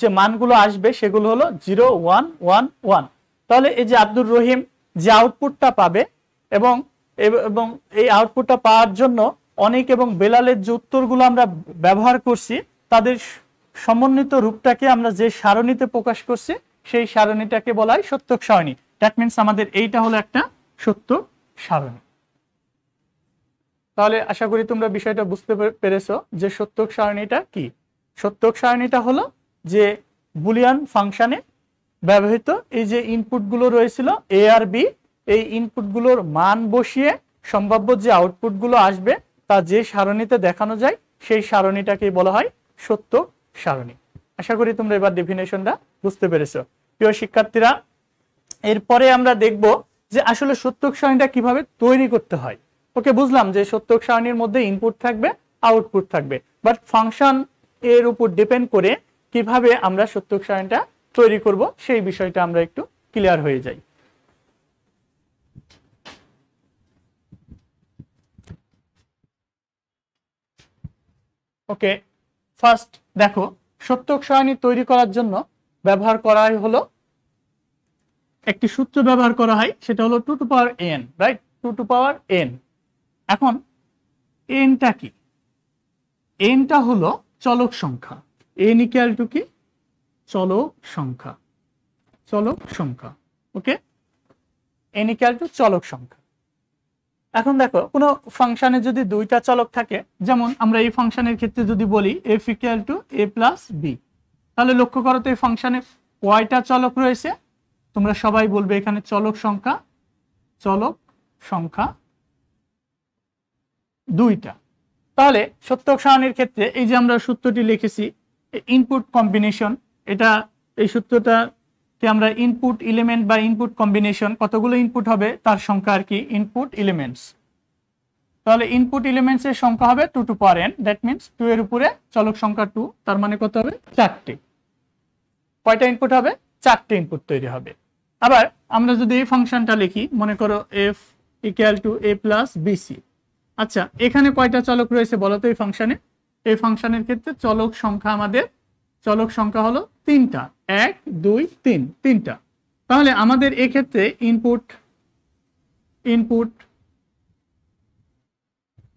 যে মানগুলো আসবে সেগুলো হলো জিরো ওয়ান ওয়ান ওয়ান তাহলে এই যে আব্দুর রহিম যে আউটপুটটা পাবে এবং এবং এই আউটপুটটা পাওয়ার জন্য অনেক এবং বেলালের যে উত্তরগুলো আমরা ব্যবহার করছি তাদের সমন্বিত রূপটাকে আমরা যে সারণীতে প্রকাশ করছি সেই সারণীটাকে বলা হয় সত্যক সারণী দ্যাট মিনস আমাদের এইটা হলো একটা সত্য সারণী তাহলে আশা করি তোমরা বিষয়টা বুঝতে পেরেছো যে সত্যক সারণীটা কি সত্যক সারণীটা হলো যে বুলিয়ান ফাংশানে ব্যবহৃত এই যে ইনপুটগুলো রয়েছিল এ আর বি এই ইনপুটগুলোর মান বসিয়ে সম্ভাব্য যে আউটপুটগুলো আসবে তা যে সারণীতে দেখানো যায় সেই সারণীটাকে বলা হয় সত্য সারণী আশা করি তোমরা এবার ডেফিনেশনটা বুঝতে পেরেছ প্রিয় শিক্ষার্থীরা এরপরে আমরা দেখব যে আসলে সত্যক সারণীটা কিভাবে তৈরি করতে হয় ওকে বুঝলাম যে সত্যক সারণীর মধ্যে ইনপুট থাকবে আউটপুট থাকবে বাট ফাংশন এর উপর ডিপেন্ড করে কিভাবে আমরা সত্যক সারণীটা তৈরি করব সেই বিষয়টা আমরা একটু ক্লিয়ার হয়ে যাই ওকে ফার্স্ট দেখো সত্যক সারণী তৈরি করার জন্য ব্যবহার করাই হলো একটি সূত্র ব্যবহার করা হয় সেটা হলো two to power N right two to power N এখন এনটা কি এনটা হলো চলক সংখ্যা এন ইকাল টু কি চলক সংখ্যা চলক সংখ্যা ওকে এন ইকাল টু চলক সংখ্যা এখন দেখো কোনো ফাংশানে যদি দুইটা চলক থাকে যেমন আমরা এই ফাংশানের ক্ষেত্রে যদি বলি F equal to A plus B তাহলে লক্ষ্য করো তো এই ফাংশানে কয়টা চলক রয়েছে তোমরা সবাই বলবে এখানে চলক সংখ্যা চলক সংখ্যা দুইটা তাহলে সত্যক সারণীর ক্ষেত্রে এই যে আমরা সূত্রটি লিখেছি ইনপুট কম্বিনেশন এটা এই সূত্রটা আমরা ইনপুট ইলিমেন্ট বা ইনপুট কম্বিনেশন কতগুলো ইনপুট হবে তার সংখ্যা আর কি ইনপুট ইলিমেন্টস তাহলে ইনপুট এর সংখ্যা হবে two to per N that means two এর উপরে চলক সংখ্যা টু তার মানে কত হবে চারটে কয়টা ইনপুট হবে চারটে ইনপুট তৈরি হবে আবার আমরা যদি এই ফাংশনটা লিখি মনে করো F equal to A plus BC আচ্ছা এখানে কয়টা চলক রয়েছে বলতো এই ফাংশনে এই ফাংশনের ক্ষেত্রে চলক সংখ্যা আমাদের চলক সংখ্যা হলো তিনটা এক দুই তিন তিনটা তাহলে আমাদের এক্ষেত্রে input input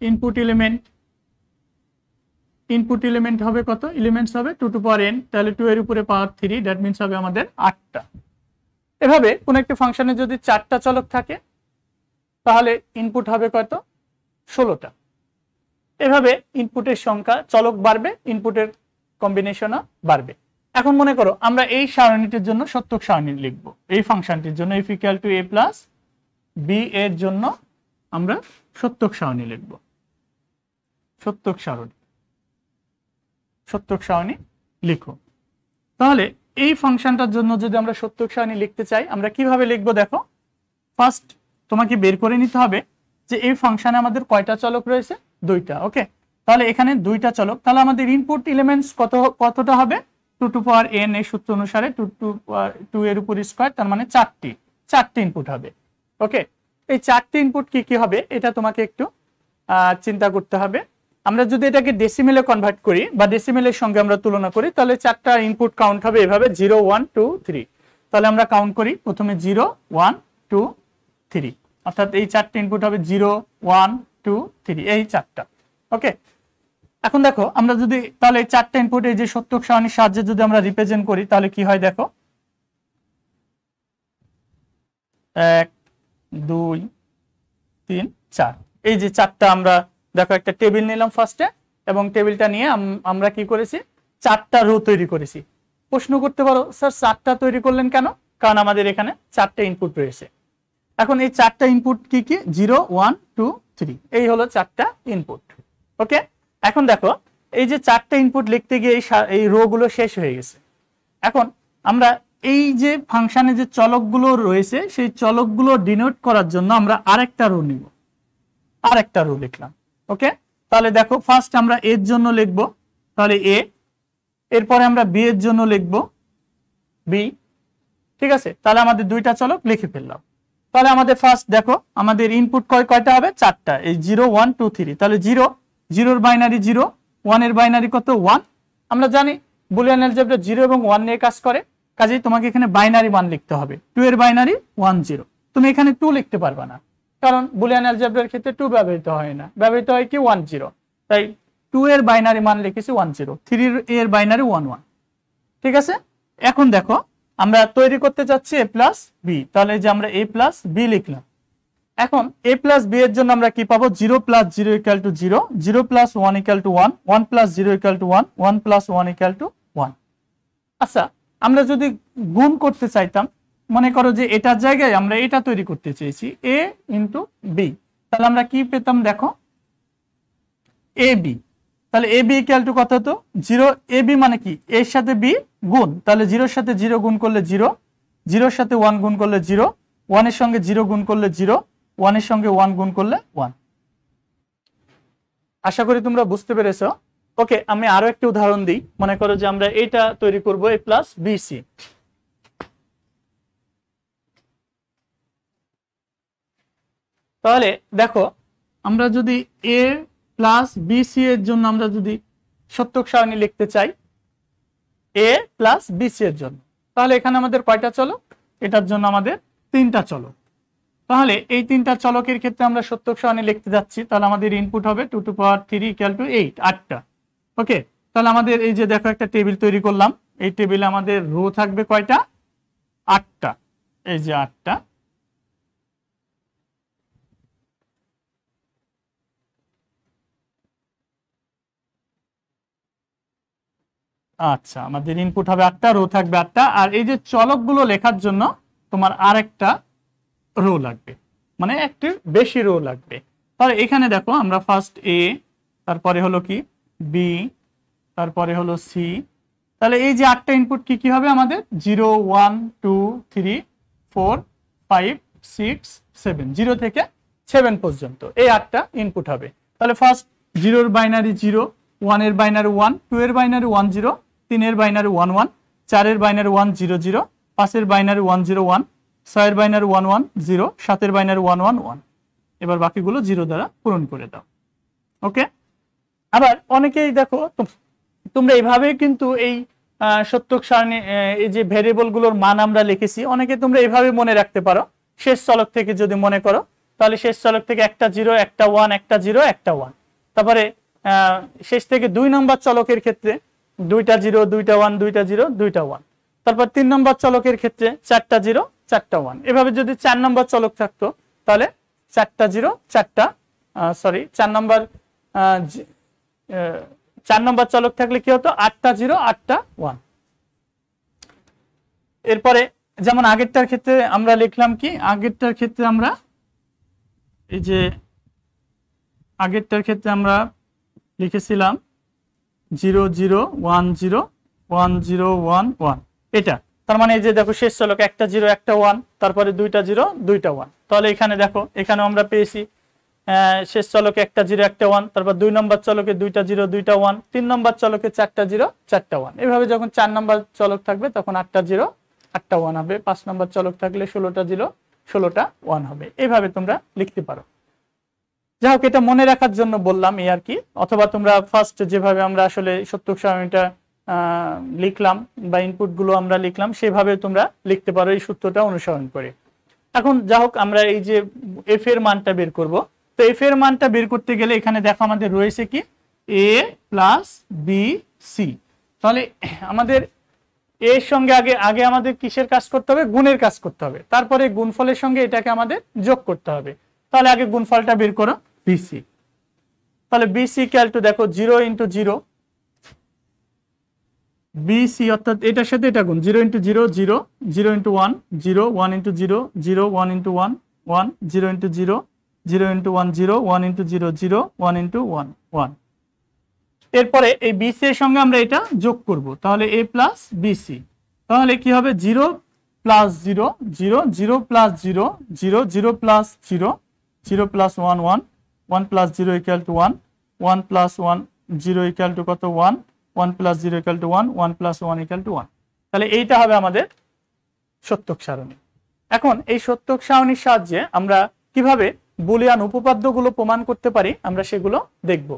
input element input element হবে কত ইলিমেন্টস হবে টু টু পাওয়ার এন তাহলে টু এর উপরে পাওয়ার থ্রি দ্যাট মিনস হবে আমাদের আটটা এভাবে কোনো একটা ফাংশনে যদি চারটা চলক থাকে তাহলে ইনপুট হবে কত ষোলোটা এভাবে ইনপুটের সংখ্যা চলক বাড়বে ইনপুটের কম্বিনেশনও বাড়বে এখন মনে করো আমরা এই সারণীটির জন্য সত্যক সারণী লিখব এই ফাংশনটির জন্য equal to A plus B এর জন্য আমরা সত্যক সারণী লিখব সত্যক সারণী সত্যক সারণী লিখো তাহলে এই ফাংশনটার জন্য যদি আমরা সত্যক সারণী লিখতে চাই আমরা কিভাবে লিখবো দেখো ফার্স্ট তোমাকে বের করে নিতে হবে যে এই ফাংশানে আমাদের কয়টা চলক রয়েছে দুইটা ওকে তাহলে এখানে দুইটা চলক তাহলে আমাদের ইনপুট এলিমেন্টস কত কতটা হবে টু টু পাওয়ার এন এই সূত্র অনুসারে টু টু টু এর উপর স্কোয়ার তার মানে চারটি চারটি ইনপুট হবে ওকে এই চারটি ইনপুট কি কি হবে এটা তোমাকে একটু চিন্তা করতে হবে আমরা যদি এটাকে ডেসিমেলে কনভার্ট করি বা ডেসিমেলের সঙ্গে আমরা তুলনা করি তাহলে চারটা ইনপুট কাউন্ট হবে এভাবে জিরো ওয়ান টু থ্রি তাহলে আমরা কাউন্ট করি প্রথমে জিরো ওয়ান টু থ্রি অর্থাৎ এই চারটে ইনপুট হবে জিরো ওয়ান টু থ্রি এই চারটা ওকে এখন দেখো আমরা যদি তাহলে এই চারটে ইনপুট এই যে সত্যক সারণীর সাহায্যে যদি আমরা রিপ্রেজেন্ট করি তাহলে কি হয় দেখো এক দুই তিন চার এই যে চারটা আমরা দেখো একটা টেবিল নিলাম ফার্স্টে এবং টেবিলটা নিয়ে আমরা কি করেছি চারটা রো তৈরি করেছি প্রশ্ন করতে পারো স্যার চারটা তৈরি করলেন কেন কারণ আমাদের এখানে চারটে ইনপুট রয়েছে এখন এই চারটা ইনপুট কি কি জিরো ওয়ান টু থ্রি এই হলো চারটা ইনপুট ওকে এখন দেখো এই যে চারটা ইনপুট লিখতে গিয়ে এই রোগুলো শেষ হয়ে গেছে এখন আমরা এই যে ফাংশানে যে চলকগুলো রয়েছে সেই চলকগুলো ডিনোট করার জন্য আমরা আরেকটা রো নিব আরেকটা রো লিখলাম ওকে তাহলে দেখো ফার্স্ট আমরা এর জন্য লিখব তাহলে এ এরপরে আমরা বি এর জন্য লিখব বি ঠিক আছে তাহলে আমাদের দুইটা চলক লিখে ফেললাম তাহলে আমাদের ফার্স্ট দেখো আমাদের ইনপুট কয় কয়টা হবে চারটা এই জিরো ওয়ান টু থ্রি তাহলে জিরো জিরোর বাইনারি জিরো ওয়ানের বাইনারি কত ওয়ান আমরা জানি বুলিয়ান অ্যালজেব্রা জিরো এবং ওয়ান নিয়ে কাজ করে কাজেই তোমাকে এখানে বাইনারি ওয়ান লিখতে হবে টু এর বাইনারি ওয়ান জিরো তুমি এখানে টু লিখতে পারবে না কারণ বুলিয়ান অ্যালজেব্রার ক্ষেত্রে টু ব্যবহৃত হয় না ব্যবহৃত হয় কি ওয়ান জিরো তাই টু এর বাইনারি মান লিখেছি ওয়ান জিরো থ্রি এর বাইনারি ওয়ান ওয়ান ঠিক আছে এখন দেখো আমরা তৈরি করতে চাচ্ছি এ প্লাস বি তাহলে যে আমরা এ প্লাস বি লিখলাম এখন এ প্লাস বি এর জন্য আমরা কি পাবো zero plus zero equal to zero zero plus one equal to one one plus zero equal to one one plus one equal to one আচ্ছা আমরা যদি গুণ করতে চাইতাম মনে করো যে এটার জায়গায় আমরা এটা তৈরি করতে চেয়েছি এ ইন্টু বি তাহলে আমরা কি পেতাম দেখো এ বি তাহলে এ বি ইকাল টু কত হতো জিরো এ বি মানে কি এর সাথে বি গুণ তাহলে জিরোর সাথে জিরো গুণ করলে জিরো জিরোর সাথে ওয়ান গুণ করলে জিরো ওয়ানের সঙ্গে জিরো গুণ করলে জিরো ওয়ানের সঙ্গে ওয়ান গুণ করলে ওয়ান আশা করি তোমরা বুঝতে পেরেছ ওকে আমি আরো একটি উদাহরণ দিই মনে করো যে আমরা এটা তৈরি করবো এ প্লাস বিসি তাহলে দেখো আমরা যদি এ প্লাস বিসি এর জন্য আমরা যদি সত্যক সারণী লিখতে চাই এ প্লাস বিসি এর জন্য তাহলে এখানে আমাদের কয়টা চলো এটার জন্য আমাদের তিনটা চলক তাহলে এই তিনটা চলকের ক্ষেত্রে আমরা সত্যক সহনে লিখতে যাচ্ছি তাহলে আমাদের ইনপুট হবে two to power three equal to eight আটটা ওকে তাহলে আমাদের এই যে দেখো একটা টেবিল তৈরি করলাম এই টেবিলে আমাদের রো থাকবে কয়টা আটটা এই যে আটটা আচ্ছা আমাদের ইনপুট হবে একটা রো থাকবে আটটা আর এই যে চলকগুলো লেখার জন্য তোমার আর একটা রো লাগবে মানে একটি বেশি রো লাগবে তাহলে এখানে দেখো আমরা ফার্স্ট এ তারপরে হলো কি বি তারপরে হলো সি তাহলে এই যে আটটা ইনপুট কি কি হবে আমাদের zero one two three four five six seven zero থেকে সেভেন পর্যন্ত এই আটটা ইনপুট হবে তাহলে ফার্স্ট জিরোর বাইনারি জিরো ওয়ানের বাইনারি ওয়ান টু এর বাইনারি ওয়ান জিরো তিনের বাইনারি ওয়ান ওয়ান চারের বাইনারি ওয়ান জিরো জিরো পাঁচের বাইনারি ওয়ান জিরো ওয়ান ছয়ের বাইনারি ওয়ান ওয়ান জিরো সাতের বাইনারি ওয়ান ওয়ান ওয়ান এবার বাকিগুলো জিরো দ্বারা পূরণ করে দাও ওকে আবার অনেকেই দেখো তোমরা এইভাবে কিন্তু এই সত্যক সারণী এই যে ভেরিয়েবলগুলোর মান আমরা লিখেছি অনেকে তোমরা এইভাবে মনে রাখতে পারো শেষ চলক থেকে যদি মনে করো তাহলে শেষ চলক থেকে একটা জিরো একটা ওয়ান একটা জিরো একটা ওয়ান তারপরে শেষ থেকে দুই নম্বর চলকের ক্ষেত্রে দুইটা জিরো দুইটা ওয়ান দুইটা জিরো দুইটা ওয়ান তারপর তিন নম্বর চলকের ক্ষেত্রে চারটা জিরো চারটা ওয়ান এভাবে যদি চার নম্বর চলক থাকতো তাহলে চারটা জিরো চারটা সরি চার নম্বর চার নম্বর চলক থাকলে কি হতো আটটা জিরো আটটা ওয়ান এরপরে যেমন আগেরটার ক্ষেত্রে আমরা লিখলাম কি আগেরটার ক্ষেত্রে আমরা এই যে আগেরটার ক্ষেত্রে আমরা লিখেছিলাম zero zero one zero one zero one one এটা তার মানে এই যে দেখো শেষ চলক একটা জিরো একটা ওয়ান তারপরে দুইটা জিরো দুইটা ওয়ান তাহলে এখানে দেখো এখানে আমরা পেয়েছি শেষ চলকে একটা জিরো একটা ওয়ান তারপর দুই নম্বর চলকে দুইটা জিরো দুইটা ওয়ান তিন নম্বর চলকে চারটা জিরো চারটা ওয়ান এভাবে যখন চার নম্বর চলক থাকবে তখন আটটা জিরো আটটা ওয়ান হবে পাঁচ নম্বর চলক থাকলে ষোলোটা জিরো ষোলোটা ওয়ান হবে এভাবে তোমরা লিখতে পারো যাই হোক এটা মনে রাখার জন্য বললাম এই আর কি অথবা তোমরা ফার্স্ট যেভাবে আমরা আসলে সত্যক সারণীটা লিখলাম বা ইনপুট গুলো আমরা লিখলাম সেভাবে তোমরা লিখতে পারো এই সূত্রটা অনুসরণ করে এখন যা হোক আমরা এই যে এফ এর মানটা বের করব তো এফ এর মানটা বের করতে গেলে এখানে দেখো আমাদের রয়েছে কি এ প্লাস বি সি তাহলে আমাদের এর সঙ্গে আগে আগে আমাদের কিসের কাজ করতে হবে গুণের কাজ করতে হবে তারপরে গুণফলের সঙ্গে এটাকে আমাদের যোগ করতে হবে তাহলে আগে গুণফলটা বের করো বিসি তাহলে বিসি ক্যাল টু দেখো জিরো ইন্টু জিরো বিসি অর্থাৎ এটার সাথে এটা গুণ zero into zero zero zero into one zero one into zero zero one into one one zero into zero zero into one zero one into zero zero one into one one এরপরে এই BC এর সঙ্গে আমরা এটা যোগ করব তাহলে A plus BC তাহলে কি হবে zero plus zero zero zero plus zero zero zero plus zero zero plus one one one plus zero equal to one one plus one zero equal to কত one one plus zero equal to one one plus one equal to one তাহলে এইটা হবে আমাদের সত্যক সারণী এখন এই সত্যক সারণীর সাহায্যে আমরা কিভাবে বুলিয়ান উপপাদ্যগুলো প্রমাণ করতে পারি আমরা সেগুলো দেখব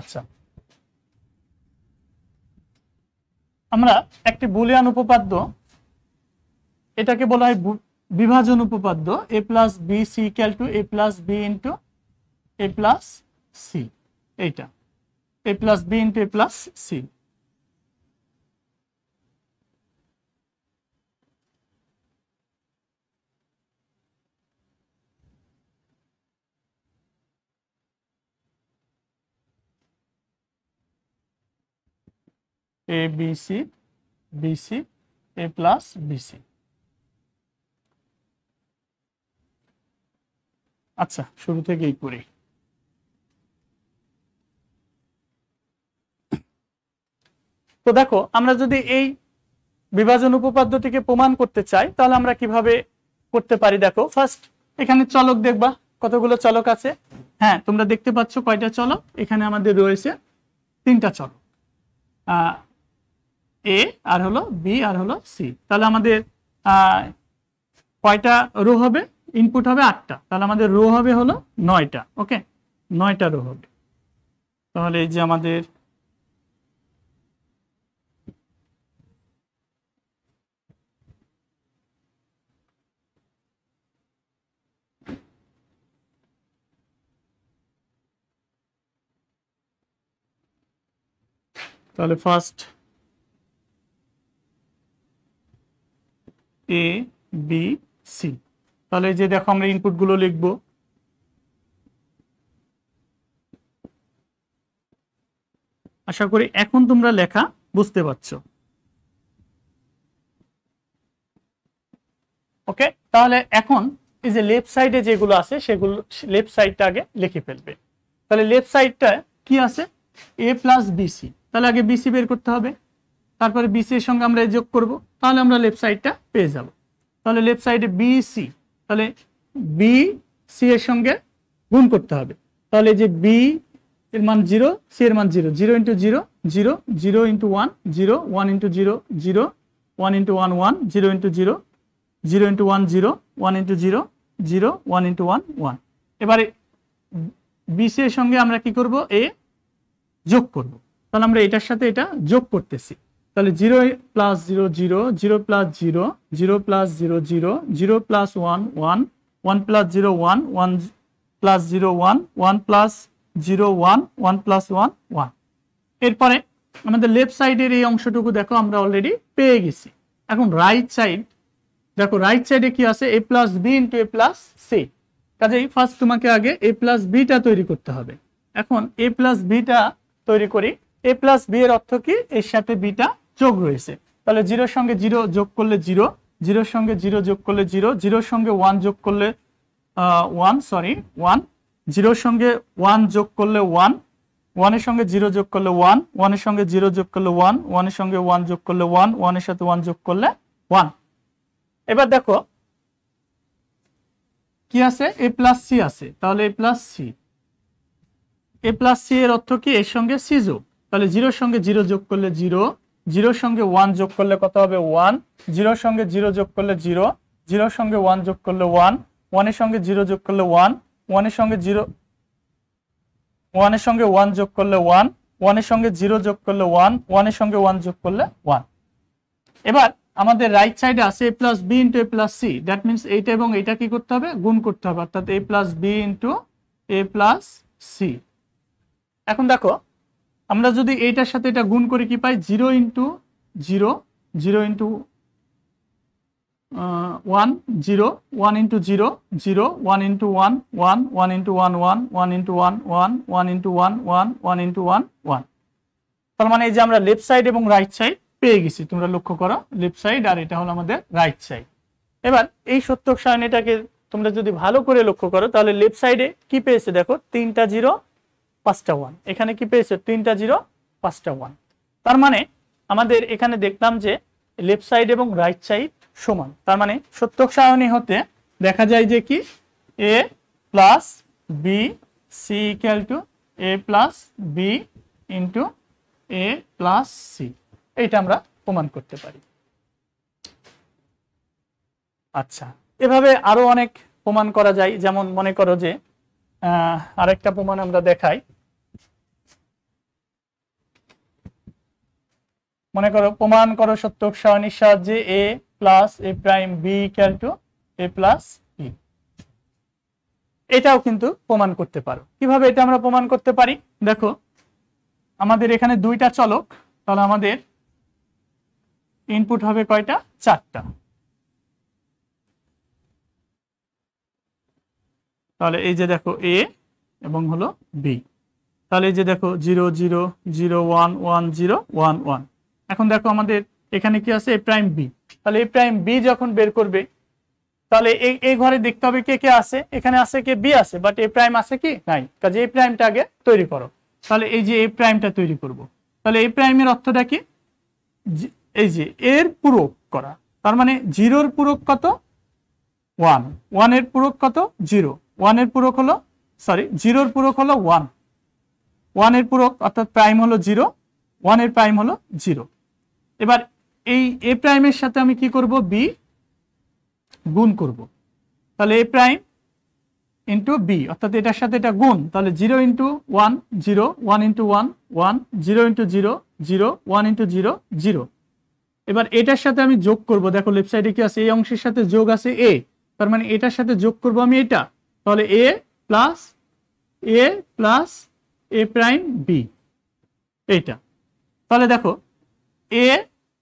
আচ্ছা আমরা একটি বুলিয়ান উপপাদ্য এটাকে বলা হয় বিভাজন উপপাদ্য A plus B C equal to A plus B into A plus C এইটা A plus B into A plus C A B C B C A plus B C আচ্ছা শুরু থেকেই করি তো দেখো আমরা যদি এই বিভাজন উপপাদ্যটিকে প্রমাণ করতে চাই তাহলে আমরা কিভাবে করতে পারি দেখো ফার্স্ট এখানে চলক দেখবা কতগুলো চলক আছে হ্যাঁ তোমরা দেখতে পাচ্ছ কয়টা চলক এখানে আমাদের রয়েছে তিনটা চলক এ আর হলো বি আর হলো সি তাহলে আমাদের কয়টা রো হবে ইনপুট হবে আটটা তাহলে আমাদের রো হবে হলো নয়টা ওকে নয়টা রো হবে তাহলে এই যে আমাদের তাহলে ফার্স্ট এ বি সি তাহলে যে দেখো আমরা গুলো লিখবো আশা করি এখন তোমরা লেখা বুঝতে পারছ ওকে তাহলে এখন এই যে লেফট সাইডে যেগুলো আছে সেগুলো লেফট সাইডটা আগে লিখে ফেলবে তাহলে লেফট সাইডটা কি আছে এ প্লাস বিসি তাহলে আগে বিসি বের করতে হবে তারপরে বিসি এর সঙ্গে আমরা যোগ করব তাহলে আমরা লেফট সাইডটা পেয়ে যাব তাহলে লেফট সাইডে বিসি তাহলে বি সি এর সঙ্গে গুণ করতে হবে তাহলে যে বি এর মান জিরো সি এর মান zero zero into zero zero zero into one zero one into zero zero one into one one zero into zero zero into one zero one into zero zero one into one one এবারে B C এর সঙ্গে আমরা কি করব এ যোগ করব তাহলে আমরা এটার সাথে এটা যোগ করতেছি তাহলে zero plus zero zero zero plus zero zero plus zero zero zero plus one one one plus zero one one plus zero one one plus zero one one plus one one এরপরে আমাদের left সাইডের এই অংশটুকু দেখো আমরা already পেয়ে গেছি এখন রাইট সাইড দেখো রাইট সাইডে কি আছে A plus B into A plus C কাজেই ফার্স্ট তোমাকে আগে এ প্লাস বিটা তৈরি করতে হবে এখন এ প্লাস বিটা তৈরি করি এ প্লাস বি এর অর্থ কি এর সাথে বিটা যোগ রয়েছে তাহলে জিরোর সঙ্গে জিরো যোগ করলে জিরো জিরোর সঙ্গে জিরো যোগ করলে জিরো জিরোর সঙ্গে ওয়ান যোগ করলে ওয়ান সরি ওয়ান জিরোর সঙ্গে ওয়ান যোগ করলে ওয়ান ওয়ানের সঙ্গে জিরো যোগ করলে ওয়ান ওয়ানের সঙ্গে জিরো যোগ করলে ওয়ান ওয়ানের সঙ্গে ওয়ান যোগ করলে ওয়ান ওয়ানের সাথে ওয়ান যোগ করলে ওয়ান এবার দেখো কি আছে এ প্লাস সি আছে তাহলে A plus C A plus C এর অর্থ কি এর সঙ্গে সি যোগ তাহলে জিরোর সঙ্গে জিরো যোগ করলে জিরো জিরোর সঙ্গে ওয়ান যোগ করলে কত হবে ওয়ান জিরোর সঙ্গে জিরো যোগ করলে জিরো জিরোর সঙ্গে ওয়ান যোগ করলে ওয়ান ওয়ানের সঙ্গে জিরো যোগ করলে ওয়ান ওয়ানের সঙ্গে জিরো ওয়ানের সঙ্গে ওয়ান যোগ করলে ওয়ান ওয়ানের সঙ্গে জিরো যোগ করলে ওয়ান ওয়ানের সঙ্গে ওয়ান যোগ করলে ওয়ান এবার আমাদের রাইট সাইডে আছে A plus B into A plus C that means এইটা এবং এটা কি করতে হবে গুণ করতে হবে অর্থাৎ A plus B into A plus C এখন দেখো আমরা যদি এইটার সাথে এটা গুণ করে কি পাই zero into zero zero into one zero one into zero zero one into one one one into one one one into one one one into one one one into one one তার মানে এই যে আমরা left side এবং right side পেয়ে গেছি তোমরা লক্ষ্য করো লেফট সাইড আর এটা হলো আমাদের রাইট সাইড এবার এই সত্যক এটাকে তোমরা যদি ভালো করে লক্ষ্য করো তাহলে লেফট সাইডে কি পেয়েছে দেখো তিনটা জিরো পাঁচটা ওয়ান এখানে কি পেয়েছে তিনটা জিরো পাঁচটা ওয়ান তার মানে আমাদের এখানে দেখলাম যে লেফট সাইড এবং রাইট সাইড সমান তার মানে সত্যক সারণী হতে দেখা যায় যে কি A plus B C equal to A plus B into A plus C এইটা আমরা প্রমাণ করতে পারি আচ্ছা এভাবে আরো অনেক প্রমাণ করা যায় যেমন মনে করো যে আরেকটা প্রমাণ আমরা দেখাই মনে করো প্রমাণ করো সত্যক সারণীর সাহায্যে A plus A prime B equal to A plus B এটাও কিন্তু প্রমাণ করতে পারো কিভাবে এটা আমরা প্রমাণ করতে পারি দেখো আমাদের এখানে দুইটা চলক তাহলে আমাদের ইনপুট হবে কয়টা চারটা তাহলে এই যে দেখো এ এবং হলো বি তাহলে এই যে দেখো zero zero zero one one zero one one এখন দেখো আমাদের এখানে কি আছে এ প্রাইম বি তাহলে এ প্রাইম বি যখন বের করবে তাহলে এই এই ঘরে দেখতে হবে কে কে আছে এখানে আছে কে বি আছে বাট এ প্রাইম আছে কি নাই কাজে এ প্রাইমটা আগে তৈরি করো তাহলে এই যে এ প্রাইমটা তৈরি করব। তাহলে এ প্রাইমের অর্থটা কি এই যে এর পূরক করা তার মানে জিরোর পূরক কত ওয়ান ওয়ানের পূরক কত জিরো ওয়ানের পূরক হলো সরি জিরোর পূরক হলো ওয়ান ওয়ানের পূরক অর্থাৎ প্রাইম হলো জিরো ওয়ানের প্রাইম হলো জিরো এবার এই এ প্রাইমের সাথে আমি কি করব বি গুণ করব তাহলে এ প্রাইম ইন্টু বি অর্থাৎ এটার সাথে এটা গুণ তাহলে zero into one zero one into one one zero into zero zero one into zero zero এবার এটার সাথে আমি যোগ করব দেখো লেফট সাইডে কি আছে এই অংশের সাথে যোগ আছে এ তার মানে এটার সাথে যোগ করব আমি এটা তাহলে A plus A plus A prime B এইটা তাহলে দেখো এ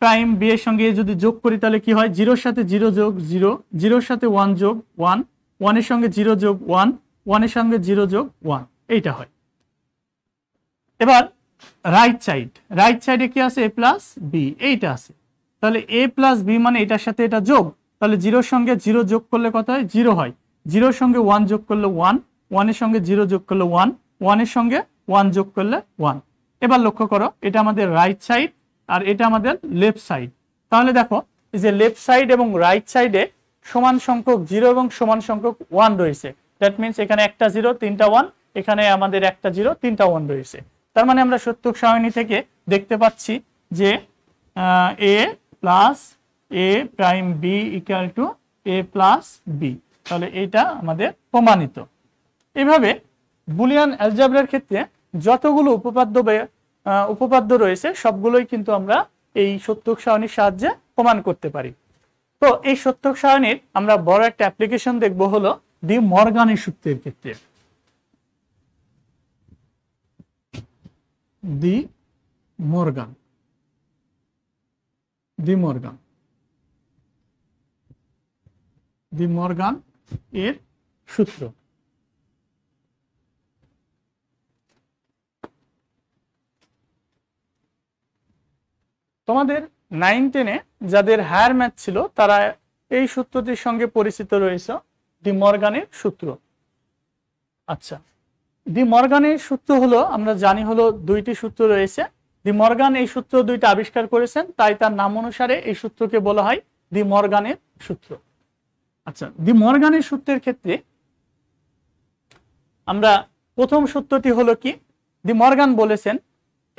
প্রাইম বি এর সঙ্গে যদি যোগ করি তাহলে কি হয় জিরোর সাথে জিরো যোগ জিরো জিরোর সাথে ওয়ান যোগ ওয়ান ওয়ানের সঙ্গে জিরো যোগ ওয়ান ওয়ানের সঙ্গে জিরো যোগ ওয়ান এইটা হয় এবার রাইট সাইড রাইট সাইডে কি আছে এ প্লাস বি এইটা আছে তাহলে এ প্লাস বি মানে এটার সাথে এটা যোগ তাহলে জিরোর সঙ্গে জিরো যোগ করলে কত হয় জিরো হয় জিরোর সঙ্গে ওয়ান যোগ করলে ওয়ান ওয়ানের সঙ্গে জিরো যোগ করলে ওয়ান ওয়ানের সঙ্গে ওয়ান যোগ করলে ওয়ান এবার লক্ষ্য করো এটা আমাদের রাইট সাইড আর এটা আমাদের লেফট সাইড তাহলে দেখো যে লেফট সাইড এবং রাইট সাইডে সমান সংখ্যক জিরো এবং সমান সংখ্যক ওয়ান রয়েছে দ্যাট মিনস এখানে একটা জিরো তিনটা ওয়ান এখানে আমাদের একটা জিরো তিনটা ওয়ান রয়েছে তার মানে আমরা সত্যক সারণী থেকে দেখতে পাচ্ছি যে A plus A prime B equal to A plus B তাহলে এটা আমাদের প্রমাণিত এভাবে বুলিয়ান অ্যালজাবরার ক্ষেত্রে যতগুলো উপপাদ্য উপপাদ্য রয়েছে সবগুলোই কিন্তু আমরা এই সত্যক সারণীর সাহায্যে প্রমাণ করতে পারি তো এই সত্যক সারণীর আমরা বড় একটা অ্যাপ্লিকেশন দেখব হলো দি মর্গানের সূত্রের ক্ষেত্রে De Morgan De Morgan De Morgan এর সূত্র তোমাদের নাইন টেনে যাদের হায়ার ম্যাথ ছিল তারা এই সূত্রটির সঙ্গে পরিচিত রয়েছে দি মর্গানের সূত্র আচ্ছা দি মর্গানের সূত্র হলো আমরা জানি হলো দুইটি সূত্র রয়েছে দি মর্গান এই সূত্র দুইটা আবিষ্কার করেছেন তাই তার নাম অনুসারে এই সূত্রকে বলা হয় দি মর্গানের সূত্র আচ্ছা দি মর্গানের সূত্রের ক্ষেত্রে আমরা প্রথম সূত্রটি হলো কি দি মর্গান বলেছেন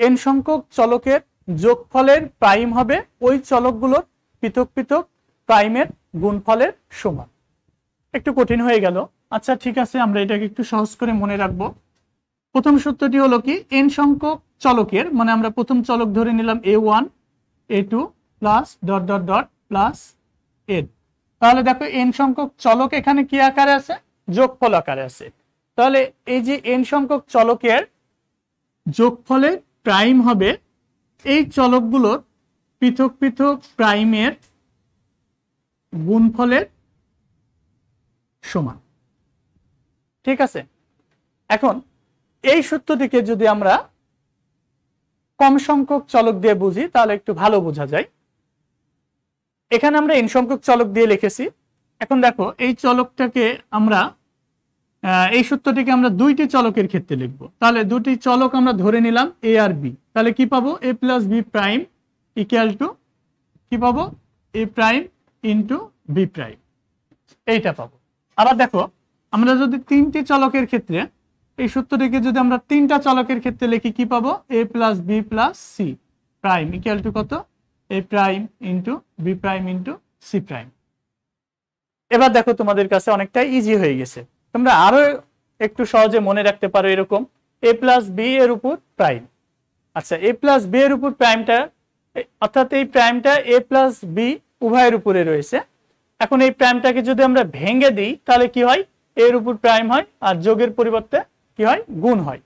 এন সংখ্যক চলকের যোগফলের প্রাইম হবে ওই চলকগুলোর পৃথক পৃথক প্রাইমের গুণফলের সমান একটু কঠিন হয়ে গেল আচ্ছা ঠিক আছে আমরা এটাকে একটু সহজ করে মনে রাখব প্রথম সূত্রটি হলো কি এন সংখ্যক চলকের মানে আমরা প্রথম চলক ধরে নিলাম A one A two plus dot dot dot plus N তাহলে দেখো এন সংখ্যক চলক এখানে কি আকারে আছে যোগফল আকারে আছে তাহলে এই যে এন সংখ্যক চলকের যোগফলের প্রাইম হবে এই চলকগুলোর পৃথক পৃথক প্রাইমের গুণফলের সমান ঠিক আছে এখন এই সূত্রটিকে যদি আমরা কম সংখ্যক চলক দিয়ে বুঝি তাহলে একটু ভালো বোঝা যায় এখানে আমরা এন সংখ্যক চলক দিয়ে লিখেছি এখন দেখো এই চলকটাকে আমরা এই সূত্রটিকে আমরা দুইটি চলকের ক্ষেত্রে লিখব তাহলে দুটি চলক আমরা ধরে নিলাম এ আর বি তাহলে কি পাবো A plus B prime equal to কি পাবো A prime into B prime এইটা পাবো আবার দেখো আমরা যদি তিনটি চলকের ক্ষেত্রে এই সূত্রটিকে যদি আমরা তিনটা চলকের ক্ষেত্রে লিখি কি পাবো A plus B plus C prime equal to কত A prime into B prime into C prime এবার দেখো তোমাদের কাছে অনেকটা ইজি হয়ে গেছে তোমরা আরো একটু সহজে মনে রাখতে পারো এরকম এ প্লাস বি এর উপর প্রাইম আচ্ছা এ প্লাস বি এর উপর প্রাইমটা অর্থাৎ এই প্রাইমটা এ প্লাস বি উভয়ের উপরে রয়েছে এখন এই প্রাইমটাকে যদি আমরা ভেঙে দিই তাহলে কি হয় এর উপর প্রাইম হয় আর যোগের পরিবর্তে কি হয় গুণ হয়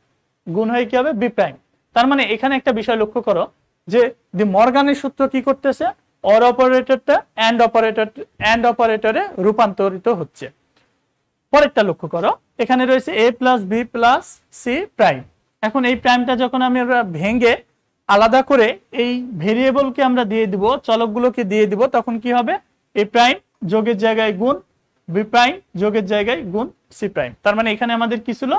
গুণ হয় কি হবে বি প্রাইম তার মানে এখানে একটা বিষয় লক্ষ্য করো যে দি মর্গানের সূত্র কি করতেছে অর অপারেটরটা অ্যান্ড অপারেটর অ্যান্ড অপারেটরে রূপান্তরিত হচ্ছে পরেরটা লক্ষ্য করো এখানে রয়েছে A plus B plus C prime এখন এই প্রাইমটা যখন আমি ভেঙে আলাদা করে এই ভেরিয়েবলকে আমরা দিয়ে দিব চলকগুলোকে দিয়ে দিব তখন কি হবে এ প্রাইম যোগের জায়গায় গুণ বি প্রাইম যোগের জায়গায় গুণ সি প্রাইম তার মানে এখানে আমাদের কি ছিল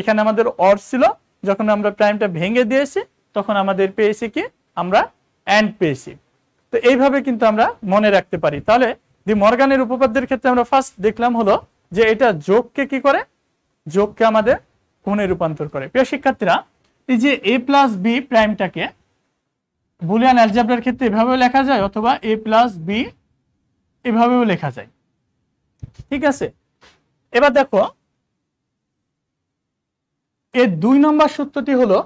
এখানে আমাদের অর ছিল যখন আমরা প্রাইমটা ভেঙে দিয়েছি তখন আমাদের পেয়েছি কি আমরা অ্যান্ড পেয়েছি তো এইভাবে কিন্তু আমরা মনে রাখতে পারি তাহলে দি মর্গানের উপপাদ্যের ক্ষেত্রে আমরা ফার্স্ট দেখলাম হলো যে এটা যোগকে কি করে যোগকে আমাদের কোণে রূপান্তর করে প্রিয় শিক্ষার্থীরা এই যে এ প্লাস বি প্রাইমটাকে বুলিয়ান অ্যালজাবরার ক্ষেত্রে এভাবে লেখা যায় অথবা এ প্লাস বি এভাবেও লেখা যায় ঠিক আছে এবার দেখো এর দুই নম্বর সূত্রটি হলো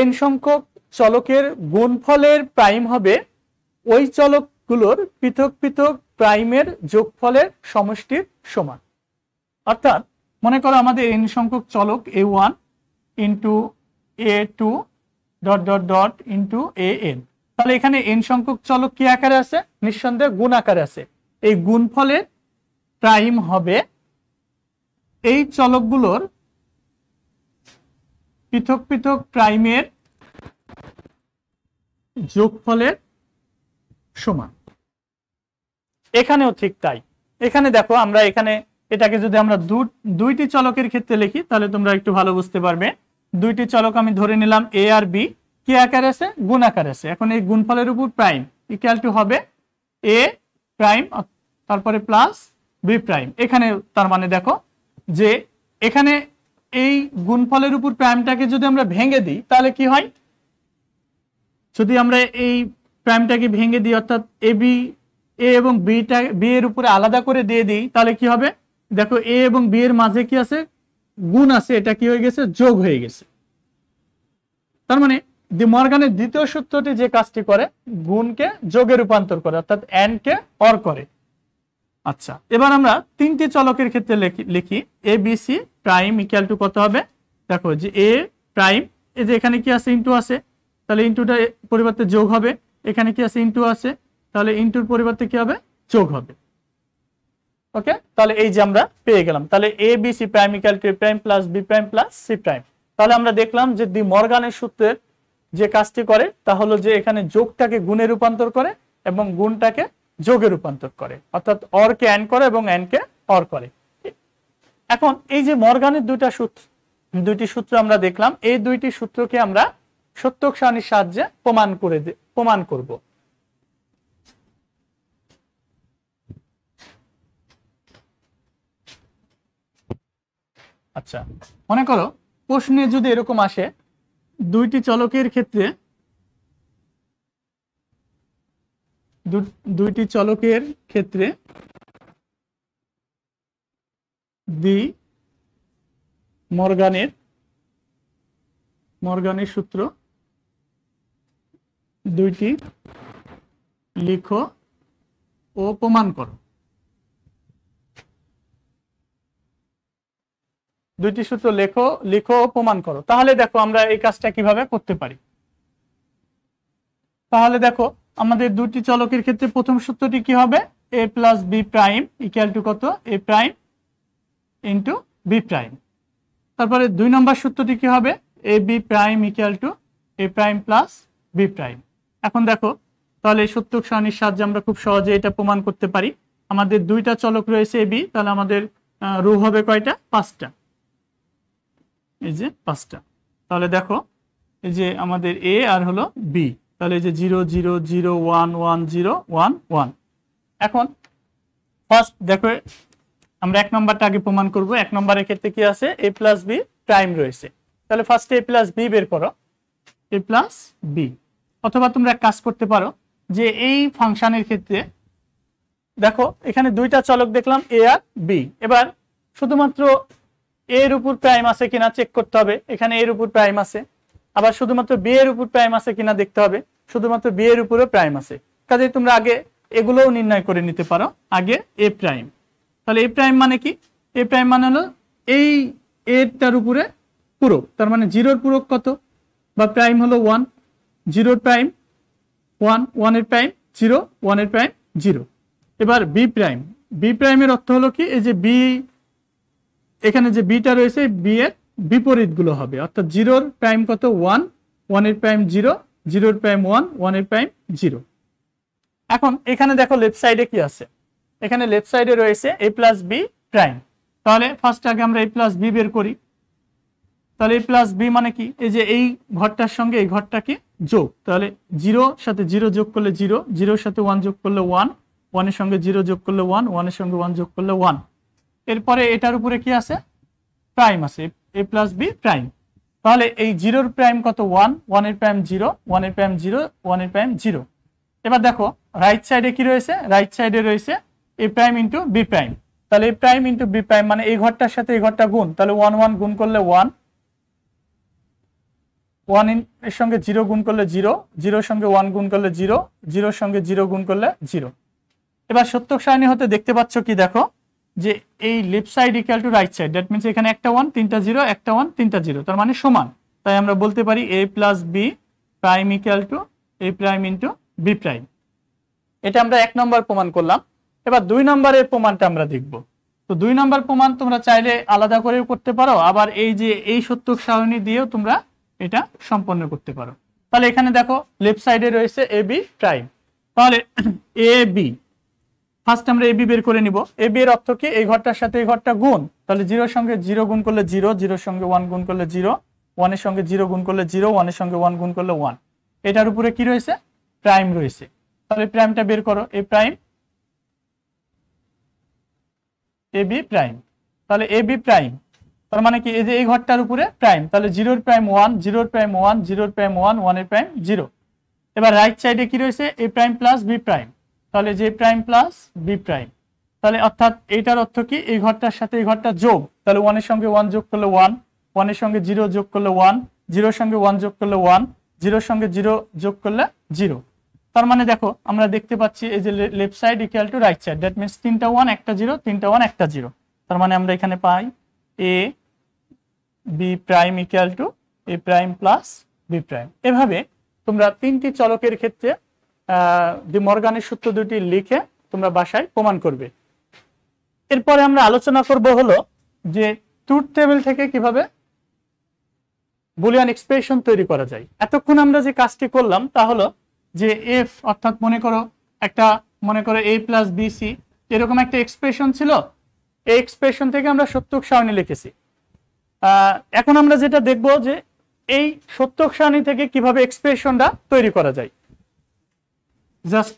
এন সংখ্যক চলকের গুণফলের প্রাইম হবে ওই চলকগুলোর পৃথক পৃথক প্রাইমের যোগফলের সমষ্টির সমান অর্থাৎ মনে করো আমাদের এন সংখ্যক চলক A one into A two dot dot dot into A N তাহলে এখানে এন সংখ্যক চলক কি আকারে আছে নিঃসন্দেহে গুণ আকারে আছে এই গুণ ফলের প্রাইম হবে এই চলকগুলোর পৃথক পৃথক প্রাইমের যোগফলের সমান এখানেও ঠিক তাই এখানে দেখো আমরা এখানে এটাকে যদি আমরা দুইটি চলকের ক্ষেত্রে লিখি তাহলে তোমরা একটু ভালো বুঝতে পারবে দুইটি চলক আমি ধরে নিলাম এ আর বি কি আকার আছে গুণ আকার আছে এখন এই গুণফলের উপর প্রাইম ইকুয়াল টু হবে এ প্রাইম তারপরে প্লাস বি প্রাইম এখানে তার মানে দেখো যে এখানে এই গুণফলের উপর প্রাইমটাকে যদি আমরা ভেঙে দিই তাহলে কি হয় যদি আমরা এই প্রাইমটাকে ভেঙে দিই অর্থাৎ এ বি এ এবং বিটা বি এর উপরে আলাদা করে দিয়ে দিই তাহলে কি হবে দেখো এ এবং বি এর মাঝে কি আছে গুণ আছে এটা কি হয়ে গেছে যোগ হয়ে গেছে তার মানে দি মর্গানের দ্বিতীয় সূত্রটি যে কাজটি করে গুণকে যোগে রূপান্তর করে অর্থাৎ কে অর করে আচ্ছা এবার আমরা তিনটি চলকের ক্ষেত্রে লিখি A BC prime equal to কত হবে দেখো যে এ প্রাইম এই যে এখানে কি আছে ইনটু আছে তাহলে ইন্টুটা পরিবর্তে যোগ হবে এখানে কি আছে ইনটু আছে তাহলে ইন্টুর পরিবর্তে কি হবে যোগ হবে ওকে তাহলে এই যে আমরা পেয়ে গেলাম তাহলে A B C prime equal to prime plus B prime plus C prime তাহলে আমরা দেখলাম যে দি মর্গানের সূত্রের যে কাজটি করে তা হলো যে এখানে যোগটাকে গুণে রূপান্তর করে এবং গুণটাকে যোগে রূপান্তর করে অর্থাৎ অরকে অ্যান করে এবং অ্যানকে অর করে এখন এই যে মর্গানের দুইটা সূত্র দুইটি সূত্র আমরা দেখলাম এই দুইটি সূত্রকে আমরা সত্যক সারণীর সাহায্যে প্রমাণ করে প্রমাণ করব আচ্ছা মনে করো প্রশ্নে যদি এরকম আসে দুইটি চলকের ক্ষেত্রে দুইটি চলকের ক্ষেত্রে দি মর্গানের মর্গানের সূত্র দুইটি লিখো ও প্রমাণ করো দুইটি সূত্র লেখো লিখো প্রমাণ করো তাহলে দেখো আমরা এই কাজটা কিভাবে করতে পারি তাহলে দেখো আমাদের দুটি চলকের ক্ষেত্রে প্রথম সূত্রটি কি হবে A plus B prime equal to কত A prime into B prime তারপরে দুই নম্বর সূত্রটি কি হবে A B prime equal to A prime plus B prime এখন দেখো তাহলে সত্য সারণীর সাহায্যে আমরা খুব সহজে এটা প্রমাণ করতে পারি আমাদের দুইটা চলক রয়েছে এ বি তাহলে আমাদের রু হবে কয়টা পাঁচটা এই যে পাঁচটা তাহলে দেখো এই যে আমাদের এ আর হলো বি তাহলে এই যে zero zero zero one one zero one one এখন ফার্স্ট দেখো আমরা এক নম্বরটা আগে প্রমাণ করব এক নম্বরের ক্ষেত্রে কি আছে এ প্লাস বি প্রাইম রয়েছে তাহলে ফার্স্টে এ প্লাস বি বের করো এ প্লাস বি অথবা তোমরা এক কাজ করতে পারো যে এই ফাংশানের ক্ষেত্রে দেখো এখানে দুইটা চলক দেখলাম এ আর বি এবার শুধুমাত্র এর উপর প্রাইম আছে কিনা চেক করতে হবে এখানে এর উপর প্রাইম আছে আবার শুধুমাত্র বি এর উপর প্রাইম আছে কিনা দেখতে হবে শুধুমাত্র বি এর উপরে প্রাইম আছে কাজে তোমরা আগে এগুলোও নির্ণয় করে নিতে পারো আগে এ প্রাইম তাহলে এ প্রাইম মানে কি এ প্রাইম মানে হলো এই এরটার উপরে পুরো তার মানে জিরোর পুরো কত বা প্রাইম হলো ওয়ান জিরোর প্রাইম ওয়ান ওয়ানের প্রাইম জিরো ওয়ানের প্রাইম জিরো এবার বি প্রাইম বি প্রাইমের অর্থ হলো কি এই যে বি এখানে যে বিটা রয়েছে বি এর বিপরীতগুলো হবে অর্থাৎ জিরোর প্রাইম কত ওয়ান ওয়ান এর প্রাইম জিরো জিরোর প্রাইম ওয়ান ওয়ান এর প্রাইম জিরো এখন এখানে দেখো লেফট সাইডে কি আছে এখানে লেফট সাইডে রয়েছে এ প্লাস বি প্রাইম তাহলে ফার্স্ট আগে আমরা এ প্লাস বি বের করি তাহলে এ প্লাস বি মানে কি এই যে এই ঘরটার সঙ্গে এই ঘরটাকে যোগ তাহলে জিরো সাথে জিরো যোগ করলে জিরো জিরোর সাথে ওয়ান যোগ করলে ওয়ান ওয়ানের সঙ্গে জিরো যোগ করলে ওয়ান ওয়ানের সঙ্গে ওয়ান যোগ করলে ওয়ান এরপরে এটার উপরে কি আছে প্রাইম আছে এ প্লাস বি প্রাইম তাহলে এই জিরোর প্রাইম কত ওয়ান ওয়ানের প্রাইম জিরো ওয়ানের প্রাইম জিরো ওয়ানের প্রাইম জিরো এবার দেখো রাইট সাইডে কি রয়েছে রাইট সাইডে রয়েছে A prime into B prime তাহলে A prime into B prime মানে এই ঘরটার সাথে এই ঘরটা গুণ তাহলে ওয়ান ওয়ান গুণ করলে ওয়ান ওয়ান এর সঙ্গে জিরো গুণ করলে জিরো জিরোর সঙ্গে ওয়ান গুণ করলে জিরো জিরোর সঙ্গে জিরো গুণ করলে জিরো এবার সত্য সারণী হতে দেখতে পাচ্ছ কি দেখো যে এই left side equal to right side that means এখানে একটা ওয়ান তিনটা জিরো একটা ওয়ান তিনটা জিরো তার মানে সমান তাই আমরা বলতে পারি A plus B prime equal to A prime into B prime এটা আমরা এক নম্বর প্রমাণ করলাম এবার দুই নম্বরের প্রমাণটা আমরা দেখব তো দুই নম্বর প্রমাণ তোমরা চাইলে আলাদা করেও করতে পারো আবার এই যে এই সত্য সারণী দিয়েও তোমরা এটা সম্পন্ন করতে পারো তাহলে এখানে দেখো লেফট সাইডে রয়েছে এ বি প্রাইম তাহলে এ বি ফার্স্ট আমরা এবি বের করে নিব এবি এর অর্থ কি এই ঘরটার সাথে এই ঘরটা গুণ তাহলে জিরোর সঙ্গে জিরো গুণ করলে জিরো জিরোর সঙ্গে ওয়ান গুণ করলে জিরো ওয়ানের সঙ্গে জিরো গুণ করলে জিরো ওয়ানের সঙ্গে ওয়ান গুণ করলে ওয়ান এটার উপরে কি রয়েছে প্রাইম রয়েছে তাহলে প্রাইমটা বের করো A prime A B prime তাহলে এ বি প্রাইম তার মানে কি এই যে এই ঘরটার উপরে প্রাইম তাহলে জিরোর প্রাইম ওয়ান জিরোর প্রাইম ওয়ান জিরোর প্রাইম ওয়ান ওয়ানের প্রাইম জিরো এবার রাইট সাইডে কি রয়েছে A prime plus B prime তাহলে J prime plus B prime তাহলে অর্থাৎ এইটার অর্থ কি এই ঘরটার সাথে এই ঘরটা যোগ তাহলে ওয়ানের সঙ্গে ওয়ান যোগ করলে ওয়ান ওয়ানের সঙ্গে জিরো যোগ করলে ওয়ান জিরোর সঙ্গে ওয়ান যোগ করলে ওয়ান জিরোর সঙ্গে জিরো যোগ করলে জিরো তার মানে দেখো আমরা দেখতে পাচ্ছি এই যে left side equal to right side that means তিনটা ওয়ান একটা জিরো তিনটা ওয়ান একটা জিরো তার মানে আমরা এখানে পাই A B prime equal to A prime plus B prime এভাবে তোমরা তিনটি চলকের ক্ষেত্রে ডি মর্গানের সূত্র দুটি লিখে তোমরা বাসায় প্রমাণ করবে এরপরে আমরা আলোচনা করব হলো যে ট্রুথ টেবিল থেকে কিভাবে বুলিয়ান এক্সপ্রেশন তৈরি করা যায় এতক্ষণ আমরা যে কাজটি করলাম তা হলো যে এফ অর্থাৎ মনে করো একটা মনে করো এ প্লাস বিসি এরকম একটা এক্সপ্রেশন ছিল এই এক্সপ্রেশন থেকে আমরা সত্যক সারণী লিখেছি এখন আমরা যেটা দেখব যে এই সত্যক সারণী থেকে কিভাবে এক্সপ্রেশনটা তৈরি করা যায় just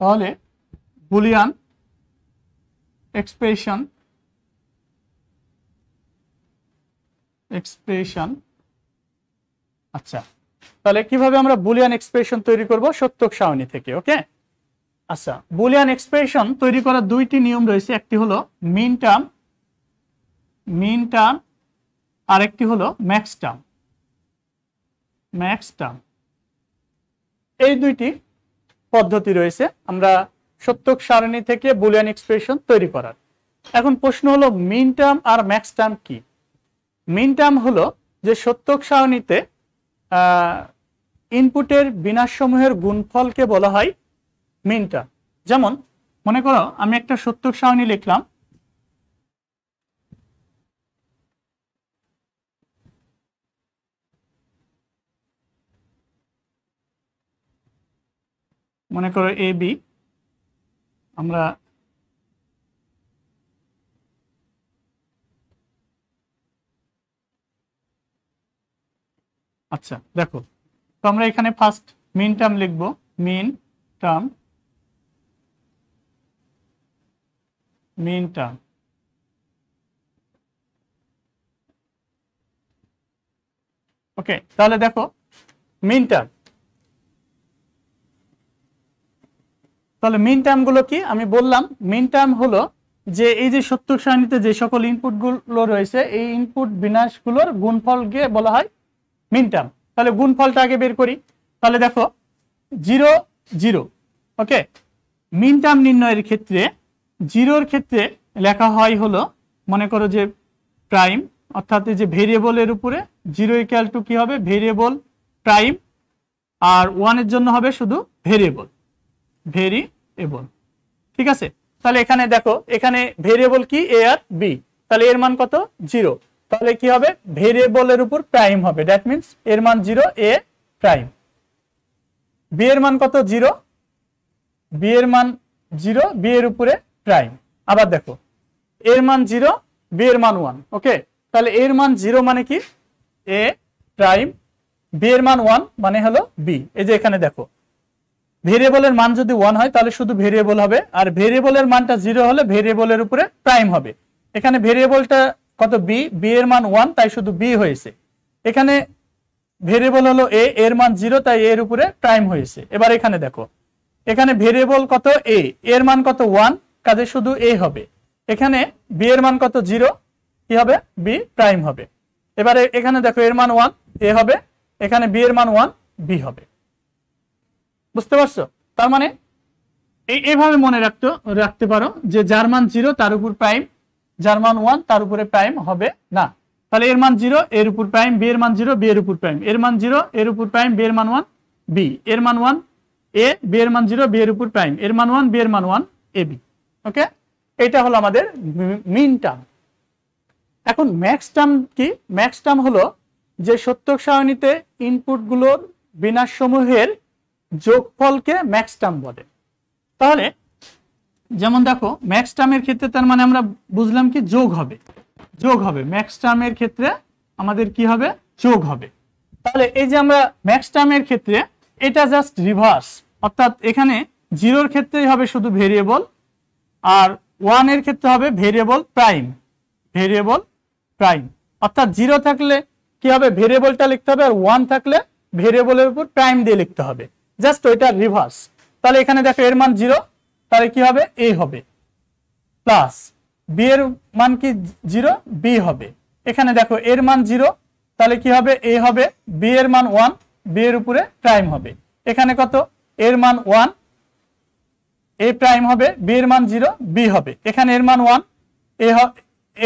তাহলে বুলিয়ান এক্সপ্রেশন এক্সপ্রেশন আচ্ছা তাহলে কিভাবে আমরা বুলিয়ান এক্সপ্রেশন তৈরি করব সত্যক সারণী থেকে ওকে আচ্ছা বুলিয়ান এক্সপ্রেশন তৈরি করার দুইটি নিয়ম রয়েছে একটি হলো মিন টার্ম মিন টার্ম আরেকটি হলো ম্যাক্স টার্ম ম্যাক্স টার্ম এই দুইটি পদ্ধতি রয়েছে আমরা সত্যক সারণী থেকে বুলিয়ান এক্সপ্রেশন তৈরি করার এখন প্রশ্ন হলো মিন টার্ম আর ম্যাক্স টার্ম কি মিন টার্ম হলো যে সত্যক সারণীতে ইনপুটের বিনাশসমূহের গুণফলকে বলা হয় মিন টার্ম যেমন মনে করো আমি একটা সত্যক সারণী লিখলাম মনে করো এ বি আমরা আচ্ছা দেখো তো আমরা এখানে ফার্স্ট মিন টার্ম লিখব মিন টার্ম মিন টার্ম ওকে তাহলে দেখো মিন টার্ম তাহলে মিন টার্মগুলো কি আমি বললাম মেন টার্ম হলো যে এই যে সত্যক সারণীতে যে সকল ইনপুটগুলো রয়েছে এই ইনপুট বিনাশগুলোর গুণফলকে বলা হয় মিন টার্ম তাহলে গুণফলটা আগে বের করি তাহলে দেখো zero zero okay minterm নির্ণয়ের ক্ষেত্রে জিরোর ক্ষেত্রে লেখা হয় হলো মনে করো যে প্রাইম অর্থাৎ যে ভেরিয়েবলের উপরে জিরো ইকাল টু কী হবে ভেরিয়েবল প্রাইম আর ওয়ানের জন্য হবে শুধু ভেরিয়েবল ভেরিয়েবল ঠিক আছে তাহলে এখানে দেখো এখানে ভেরিয়েবল কি এ আর বি তাহলে এর মান কত জিরো তাহলে কি হবে ভেরিয়েবলের উপর প্রাইম হবে দ্যাট মিনস এর মান জিরো এ প্রাইম বি এর মান কত জিরো বি এর মান জিরো বি এর উপরে প্রাইম আবার দেখো এর মান জিরো বি এর মান ওয়ান ওকে তাহলে এর মান জিরো মানে কি এ প্রাইম বি এর মান ওয়ান মানে হলো বি এই যে এখানে দেখো ভেরিয়েবলের মান যদি ওয়ান হয় তাহলে শুধু ভেরিয়েবল হবে আর ভেরিয়েবলের মানটা জিরো হলে ভেরিয়েবলের উপরে প্রাইম হবে এখানে ভেরিয়েবলটা কত বি বি এর মান ওয়ান তাই শুধু বি হয়েছে এখানে ভেরিয়েবল হলো এ এর মান জিরো তাই এর উপরে প্রাইম হয়েছে এবার এখানে দেখো এখানে ভেরিয়েবল কত এ এর মান কত ওয়ান কাজে শুধু এ হবে এখানে বি এর মান কত জিরো কি হবে বি প্রাইম হবে এবারে এখানে দেখো এর মান ওয়ান এ হবে এখানে বি এর মান ওয়ান বি হবে বুঝতে পারছো তার মানে এইভাবে মনে রাখতে রাখতে পারো যে যার মান জিরো তার উপর প্রাইম যার মান ওয়ান তার উপরে প্রাইম হবে না তাহলে এর মান জিরো এর উপর প্রাইম বি এর মান জিরো বি এর উপর প্রাইম এর মান জিরো এর উপর প্রাইম বি এর মান ওয়ান বি এর মান ওয়ান এ বি এর মান জিরো বি এর উপর প্রাইম এর মান ওয়ান বি এর মান ওয়ান এ বি ওকে এটা হলো আমাদের মিন টার্ম এখন ম্যাক্স টার্ম কি ম্যাক্স টার্ম হলো যে সত্যক সারণীতে ইনপুটগুলোর বিনাশ সমূহের যোগফলকে ম্যাক্স টার্ম বলে তাহলে যেমন দেখো ম্যাক্স টার্মের ক্ষেত্রে তার মানে আমরা বুঝলাম কি যোগ হবে যোগ হবে ম্যাক্স টার্মের ক্ষেত্রে আমাদের কি হবে যোগ হবে তাহলে এই যে আমরা ম্যাক্স টার্মের ক্ষেত্রে এটা জাস্ট রিভার্স অর্থাৎ এখানে জিরোর ক্ষেত্রেই হবে শুধু ভেরিয়েবল আর ওয়ানের ক্ষেত্রে হবে ভেরিয়েবল প্রাইম ভেরিয়েবল প্রাইম অর্থাৎ জিরো থাকলে কি হবে ভেরিয়েবলটা লিখতে হবে আর ওয়ান থাকলে ভেরিয়েবলের উপর প্রাইম দিয়ে লিখতে হবে জাস্ট ওইটা রিভার্স তাহলে এখানে দেখো এর মান জিরো তাহলে কি হবে এ হবে প্লাস বি এর মান কি জিরো বি হবে এখানে দেখো এর মান জিরো তাহলে কি হবে এ হবে বি এর মান ওয়ান বি এর উপরে প্রাইম হবে এখানে কত এর মান ওয়ান এ প্রাইম হবে বি এর মান জিরো বি হবে এখানে এর মান ওয়ান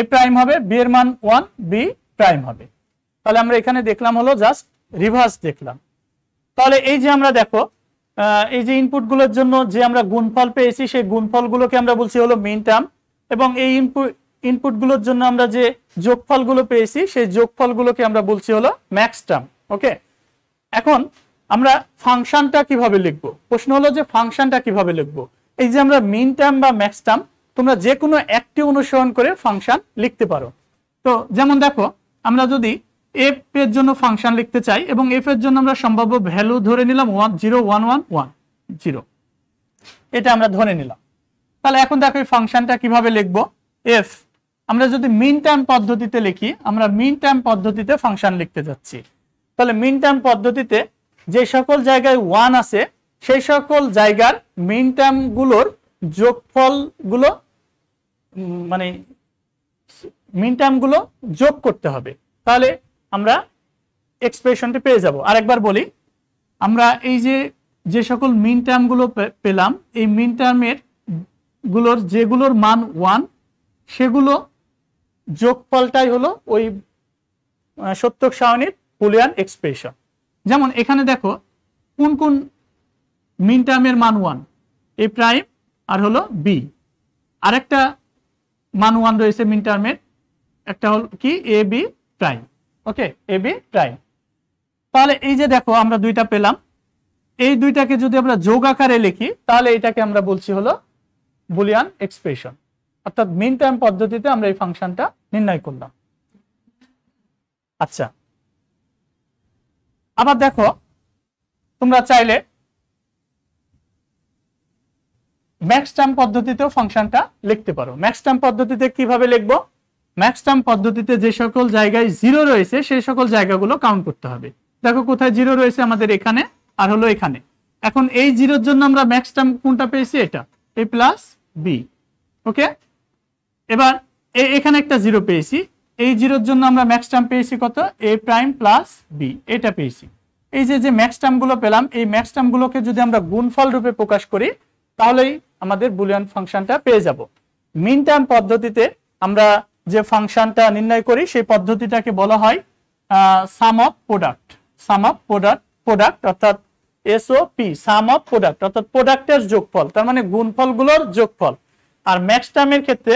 এ প্রাইম হবে বি এর মান ওয়ান বি প্রাইম হবে তাহলে আমরা এখানে দেখলাম হলো জাস্ট রিভার্স দেখলাম তাহলে এই যে আমরা দেখো এই যে ইনপুটগুলোর জন্য যে আমরা গুণফল পেয়েছি সেই গুণফলগুলোকে আমরা বলছি হলো মিন টার্ম এবং এই ইনপুট ইনপুটগুলোর জন্য আমরা যে যোগফলগুলো পেয়েছি সেই যোগফলগুলোকে আমরা বলছি হলো ম্যাক্স টার্ম ওকে এখন আমরা ফাংশনটা কিভাবে লিখব প্রশ্ন হলো যে ফাংশনটা কিভাবে লিখব এই যে আমরা মিন টার্ম বা ম্যাক্স টার্ম তোমরা যে কোনো একটি অনুসরণ করে ফাংশন লিখতে পারো তো যেমন দেখো আমরা যদি এফ এর জন্য ফাংশন লিখতে চাই এবং এফ এর জন্য আমরা সম্ভাব্য ভ্যালু ধরে নিলাম one zero one one one zero এটা আমরা ধরে নিলাম তাহলে এখন দেখো এই ফাংশনটা কিভাবে লিখবো এফ আমরা যদি মিন টাইম পদ্ধতিতে লিখি আমরা মিন টাইম পদ্ধতিতে ফাংশন লিখতে যাচ্ছি তাহলে মিন টাইম পদ্ধতিতে যে সকল জায়গায় ওয়ান আছে সেই সকল জায়গার মিন টাইমগুলোর যোগফলগুলো মানে মিন টাইমগুলো যোগ করতে হবে তাহলে আমরা এক্সপ্রেশনটি পেয়ে যাব আরেকবার বলি আমরা এই যে যে সকল মিন টার্মগুলো পেলাম এই মিন টার্মের গুলোর যেগুলোর মান ওয়ান সেগুলো যোগফলটাই হলো ওই সত্যক সারণীর বুলিয়ান এক্সপ্রেশন যেমন এখানে দেখো কোন কোন মিন টার্মের মান ওয়ান এ প্রাইম আর হলো বি আরেকটা মান ওয়ান রয়েছে মিন টার্মের একটা হল কি A B prime okay A B prime তাহলে এই যে দেখো আমরা দুইটা পেলাম এই দুইটাকে যদি আমরা যোগ আকারে লিখি তাহলে এটাকে আমরা বলছি হলো বুলিয়ান এক্সপ্রেশন অর্থাৎ মিন টাইম পদ্ধতিতে আমরা এই ফাংশনটা নির্ণয় করলাম আচ্ছা আবার দেখো তোমরা চাইলে ম্যাক্স টাইম পদ্ধতিতেও ফাংশনটা লিখতে পারো ম্যাক্স টাইম পদ্ধতিতে কিভাবে লিখবো ম্যাক্সটার্ম পদ্ধতিতে যে সকল জায়গায় জিরো রয়েছে সেই সকল জায়গাগুলো কাউন্ট করতে হবে দেখো কোথায় জিরো রয়েছে আমাদের এখানে আর হলো এখানে এখন এই জিরোর জন্য আমরা ম্যাক্সটার্ম কোনটা পেয়েছি এটা এ প্লাস বি ওকে এবার এখানে একটা জিরো পেয়েছি এই জিরোর জন্য আমরা ম্যাক্সটার্ম পেয়েছি কত এ প্রাইম প্লাস বি এটা পেয়েছি এই যে যে ম্যাক্সটার্মগুলো পেলাম এই ম্যাক্সটার্মগুলোকে যদি আমরা গুণফল রূপে প্রকাশ করি তাহলেই আমাদের বুলিয়ান ফাংশনটা পেয়ে যাব মিন টার্ম পদ্ধতিতে আমরা যে ফাংশনটা নির্ণয় করি সেই পদ্ধতিটাকে বলা হয় sum of product sum of product product অর্থাৎ এসওপি সাম অফ প্রোডাক্ট অর্থাৎ প্রোডাক্টের যোগফল তার মানে গুণফলগুলোর যোগফল আর ম্যাক্স টার্মের ক্ষেত্রে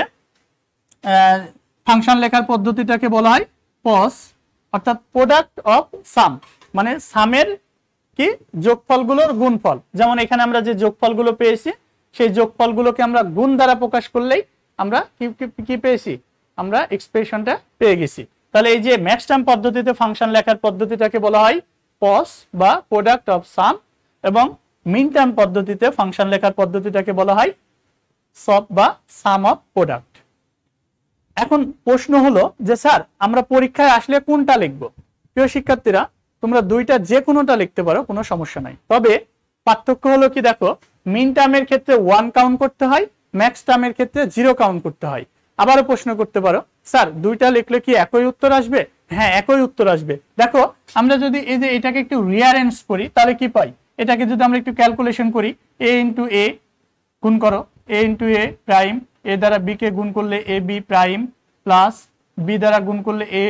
ফাংশন লেখার পদ্ধতিটাকে বলা হয় পস অর্থাৎ প্রোডাক্ট অফ সাম মানে সামের কি যোগফলগুলোর গুণফল যেমন এখানে আমরা যে যোগফলগুলো পেয়েছি সেই যোগফলগুলোকে আমরা গুণ দ্বারা প্রকাশ করলেই আমরা কি কি পেয়েছি আমরা এক্সপ্রেশনটা পেয়ে গেছি তাহলে এই যে ম্যাক্স টার্ম পদ্ধতিতে ফাংশন লেখার পদ্ধতিটাকে বলা হয় পস বা প্রোডাক্ট অফ সাম এবং মিন টাইম পদ্ধতিতে ফাংশন লেখার পদ্ধতিটাকে বলা হয় সব বা সাম অফ প্রোডাক্ট এখন প্রশ্ন হলো যে স্যার আমরা পরীক্ষায় আসলে কোনটা লিখবো প্রিয় শিক্ষার্থীরা তোমরা দুইটা যে কোনোটা লিখতে পারো কোনো সমস্যা নাই তবে পার্থক্য হলো কি দেখো মিন টার্মের ক্ষেত্রে ওয়ান কাউন্ট করতে হয় ম্যাক্স টার্মের ক্ষেত্রে জিরো কাউন্ট করতে হয় আবারও প্রশ্ন করতে পারো স্যার দুইটা লিখলে কি একই উত্তর আসবে হ্যাঁ একই উত্তর আসবে দেখো আমরা যদি এই যে এটাকে একটু রিয়ারেঞ্জ করি তাহলে কি পাই এটাকে যদি আমরা একটু ক্যালকুলেশন করি এ ইন্টু এ গুণ করো এ ইন্টু এ প্রাইম এ দ্বারা বি কে গুণ করলে A B prime plus B দ্বারা গুণ করলে A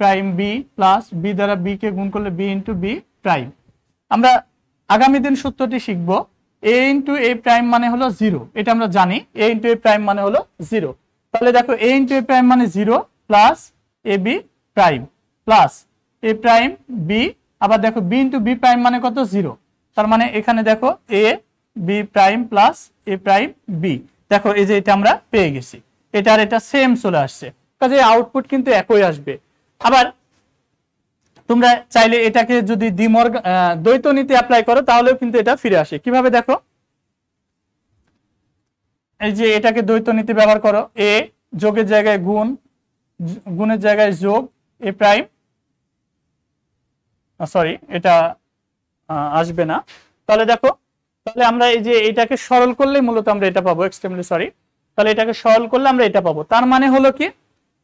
prime B plus B দ্বারা বি কে গুণ করলে বি ইন্টু বি প্রাইম আমরা আগামী দিন সূত্রটি শিখব এ ইন্টু এ প্রাইম মানে হলো জিরো এটা আমরা জানি এ ইন্টু এ প্রাইম মানে হলো জিরো তাহলে দেখো এ ইন্টু এ প্রাইম মানে zero plus A B prime plus A prime B আবার দেখো বি ইন্টু বি প্রাইম মানে কত জিরো তার মানে এখানে দেখো A B prime plus A prime B দেখো এই যে এটা আমরা পেয়ে গেছি এটা আর এটা সেম চলে আসছে কাজে আউটপুট কিন্তু একই আসবে আবার তোমরা চাইলে এটাকে যদি দ্বিমর্গ দ্বৈত নীতি অ্যাপ্লাই করো তাহলেও কিন্তু এটা ফিরে আসে কিভাবে দেখো এই যে এটাকে দ্বৈত নীতি ব্যবহার করো এ যোগের জায়গায় গুণ গুণের জায়গায় যোগ এ প্রাইম সরি এটা আসবে না তাহলে দেখো তাহলে আমরা এই যে এটাকে সরল করলে মূলত আমরা এটা পাবো এক্সট্রিমলি সরি তাহলে এটাকে সরল করলে আমরা এটা পাবো তার মানে হলো কি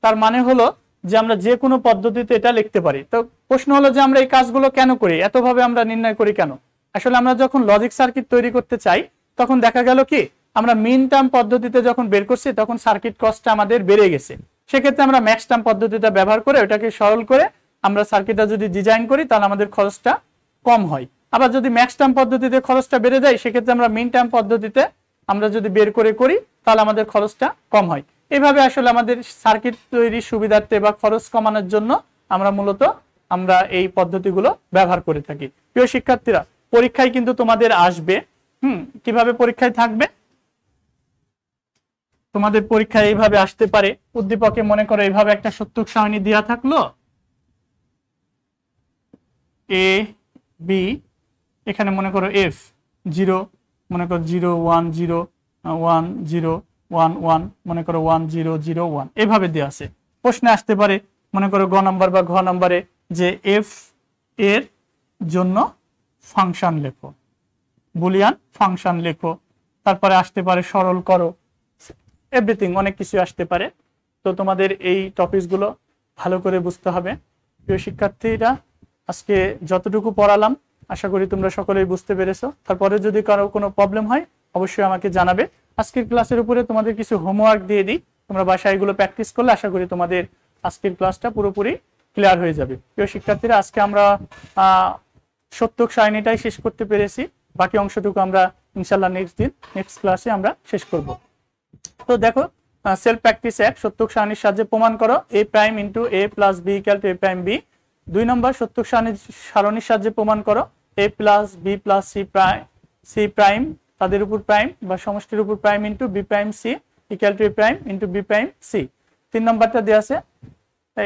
তার মানে হলো যে আমরা যে কোনো পদ্ধতিতে এটা লিখতে পারি তো প্রশ্ন হলো যে আমরা এই কাজগুলো কেন করি এতভাবে আমরা নির্ণয় করি কেন আসলে আমরা যখন লজিক সার্কিট তৈরি করতে চাই তখন দেখা গেল কি আমরা মিন টার্ম পদ্ধতিতে যখন বের করছি তখন সার্কিট কস্টটা আমাদের বেড়ে গেছে সেক্ষেত্রে আমরা ম্যাক্স টার্ম পদ্ধতিটা ব্যবহার করে ওটাকে সরল করে আমরা সার্কিটটা যদি ডিজাইন করি তাহলে আমাদের খরচটা কম হয় আবার যদি ম্যাক্স টার্ম পদ্ধতিতে খরচটা বেড়ে যায় সেক্ষেত্রে আমরা মিন টার্ম পদ্ধতিতে আমরা যদি বের করে করি তাহলে আমাদের খরচটা কম হয় এভাবে আসলে আমাদের সার্কিট তৈরির সুবিধার্থে বা খরচ কমানোর জন্য আমরা মূলত আমরা এই পদ্ধতিগুলো ব্যবহার করে থাকি প্রিয় শিক্ষার্থীরা পরীক্ষায় কিন্তু তোমাদের আসবে হুম কিভাবে পরীক্ষায় থাকবে তোমাদের পরীক্ষায় এইভাবে আসতে পারে উদ্দীপকে মনে করো এইভাবে একটা সত্যক সারণী দেওয়া থাকলো এ বি এখানে মনে করো এফ জিরো মনে করো zero one zero one zero one one মনে করো ওয়ান জিরো জিরো ওয়ান এভাবে দেওয়া আছে প্রশ্নে আসতে পারে মনে করো গ নম্বর বা ঘ নম্বরে যে এফ এর জন্য ফাংশন লেখো বুলিয়ান ফাংশন লেখো তারপরে আসতে পারে সরল করো এভরিথিং অনেক কিছু আসতে পারে তো তোমাদের এই টপিকসগুলো ভালো করে বুঝতে হবে প্রিয় শিক্ষার্থীরা আজকে যতটুকু পড়ালাম আশা করি তোমরা সকলেই বুঝতে পেরেছো তারপরে যদি কারো কোনো প্রবলেম হয় অবশ্যই আমাকে জানাবে আজকের ক্লাসের উপরে তোমাদের কিছু হোমওয়ার্ক দিয়ে দিই তোমরা বাসায় এগুলো প্র্যাকটিস করলে আশা করি তোমাদের আজকের ক্লাসটা পুরোপুরি ক্লিয়ার হয়ে যাবে প্রিয় শিক্ষার্থীরা আজকে আমরা সত্যক সাইনিটাই শেষ করতে পেরেছি বাকি অংশটুকু আমরা ইনশাল্লাহ নেক্সট দিন নেক্সট ক্লাসে আমরা শেষ করবো তো দেখো সেলফ প্র্যাকটিস এক সত্যক সারণীর সাহায্যে প্রমাণ করো A prime into A plus B equal to A prime B দুই নম্বর সত্যক সারণীর সারণীর সাহায্যে প্রমাণ করো A plus B plus C prime C prime তাদের উপর প্রাইম বা সমষ্টির উপর prime into B prime C equal to A prime into B prime C তিন নম্বরটা দেওয়া আছে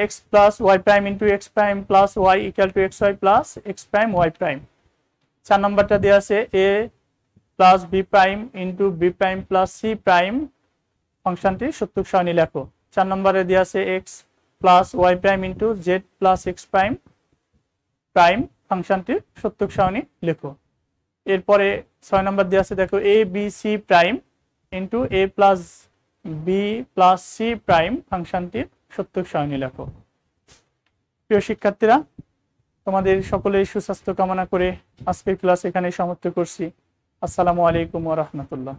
X plus Y prime into X prime plus Y equal to X Y plus X prime Y prime চার নম্বরটা দেওয়া আছে A plus B prime into B prime plus C prime ফাংশনটি সত্যুক সারণী লেখো চার নম্বরে দেওয়া আছে X plus Y prime into Z plus X prime prime ফাংশনটির সত্যুক সারণী লেখো এরপরে ছয় নম্বর দেওয়া আছে দেখো A B C prime into A plus B plus C prime ফাংশনটির সত্যুক সারণী লেখো প্রিয় শিক্ষার্থীরা তোমাদের সকলের সুস্বাস্থ্য কামনা করে আজকের ক্লাস এখানে সমাপ্ত করছি আসসালামু আলাইকুম রাহমাতুল্লাহ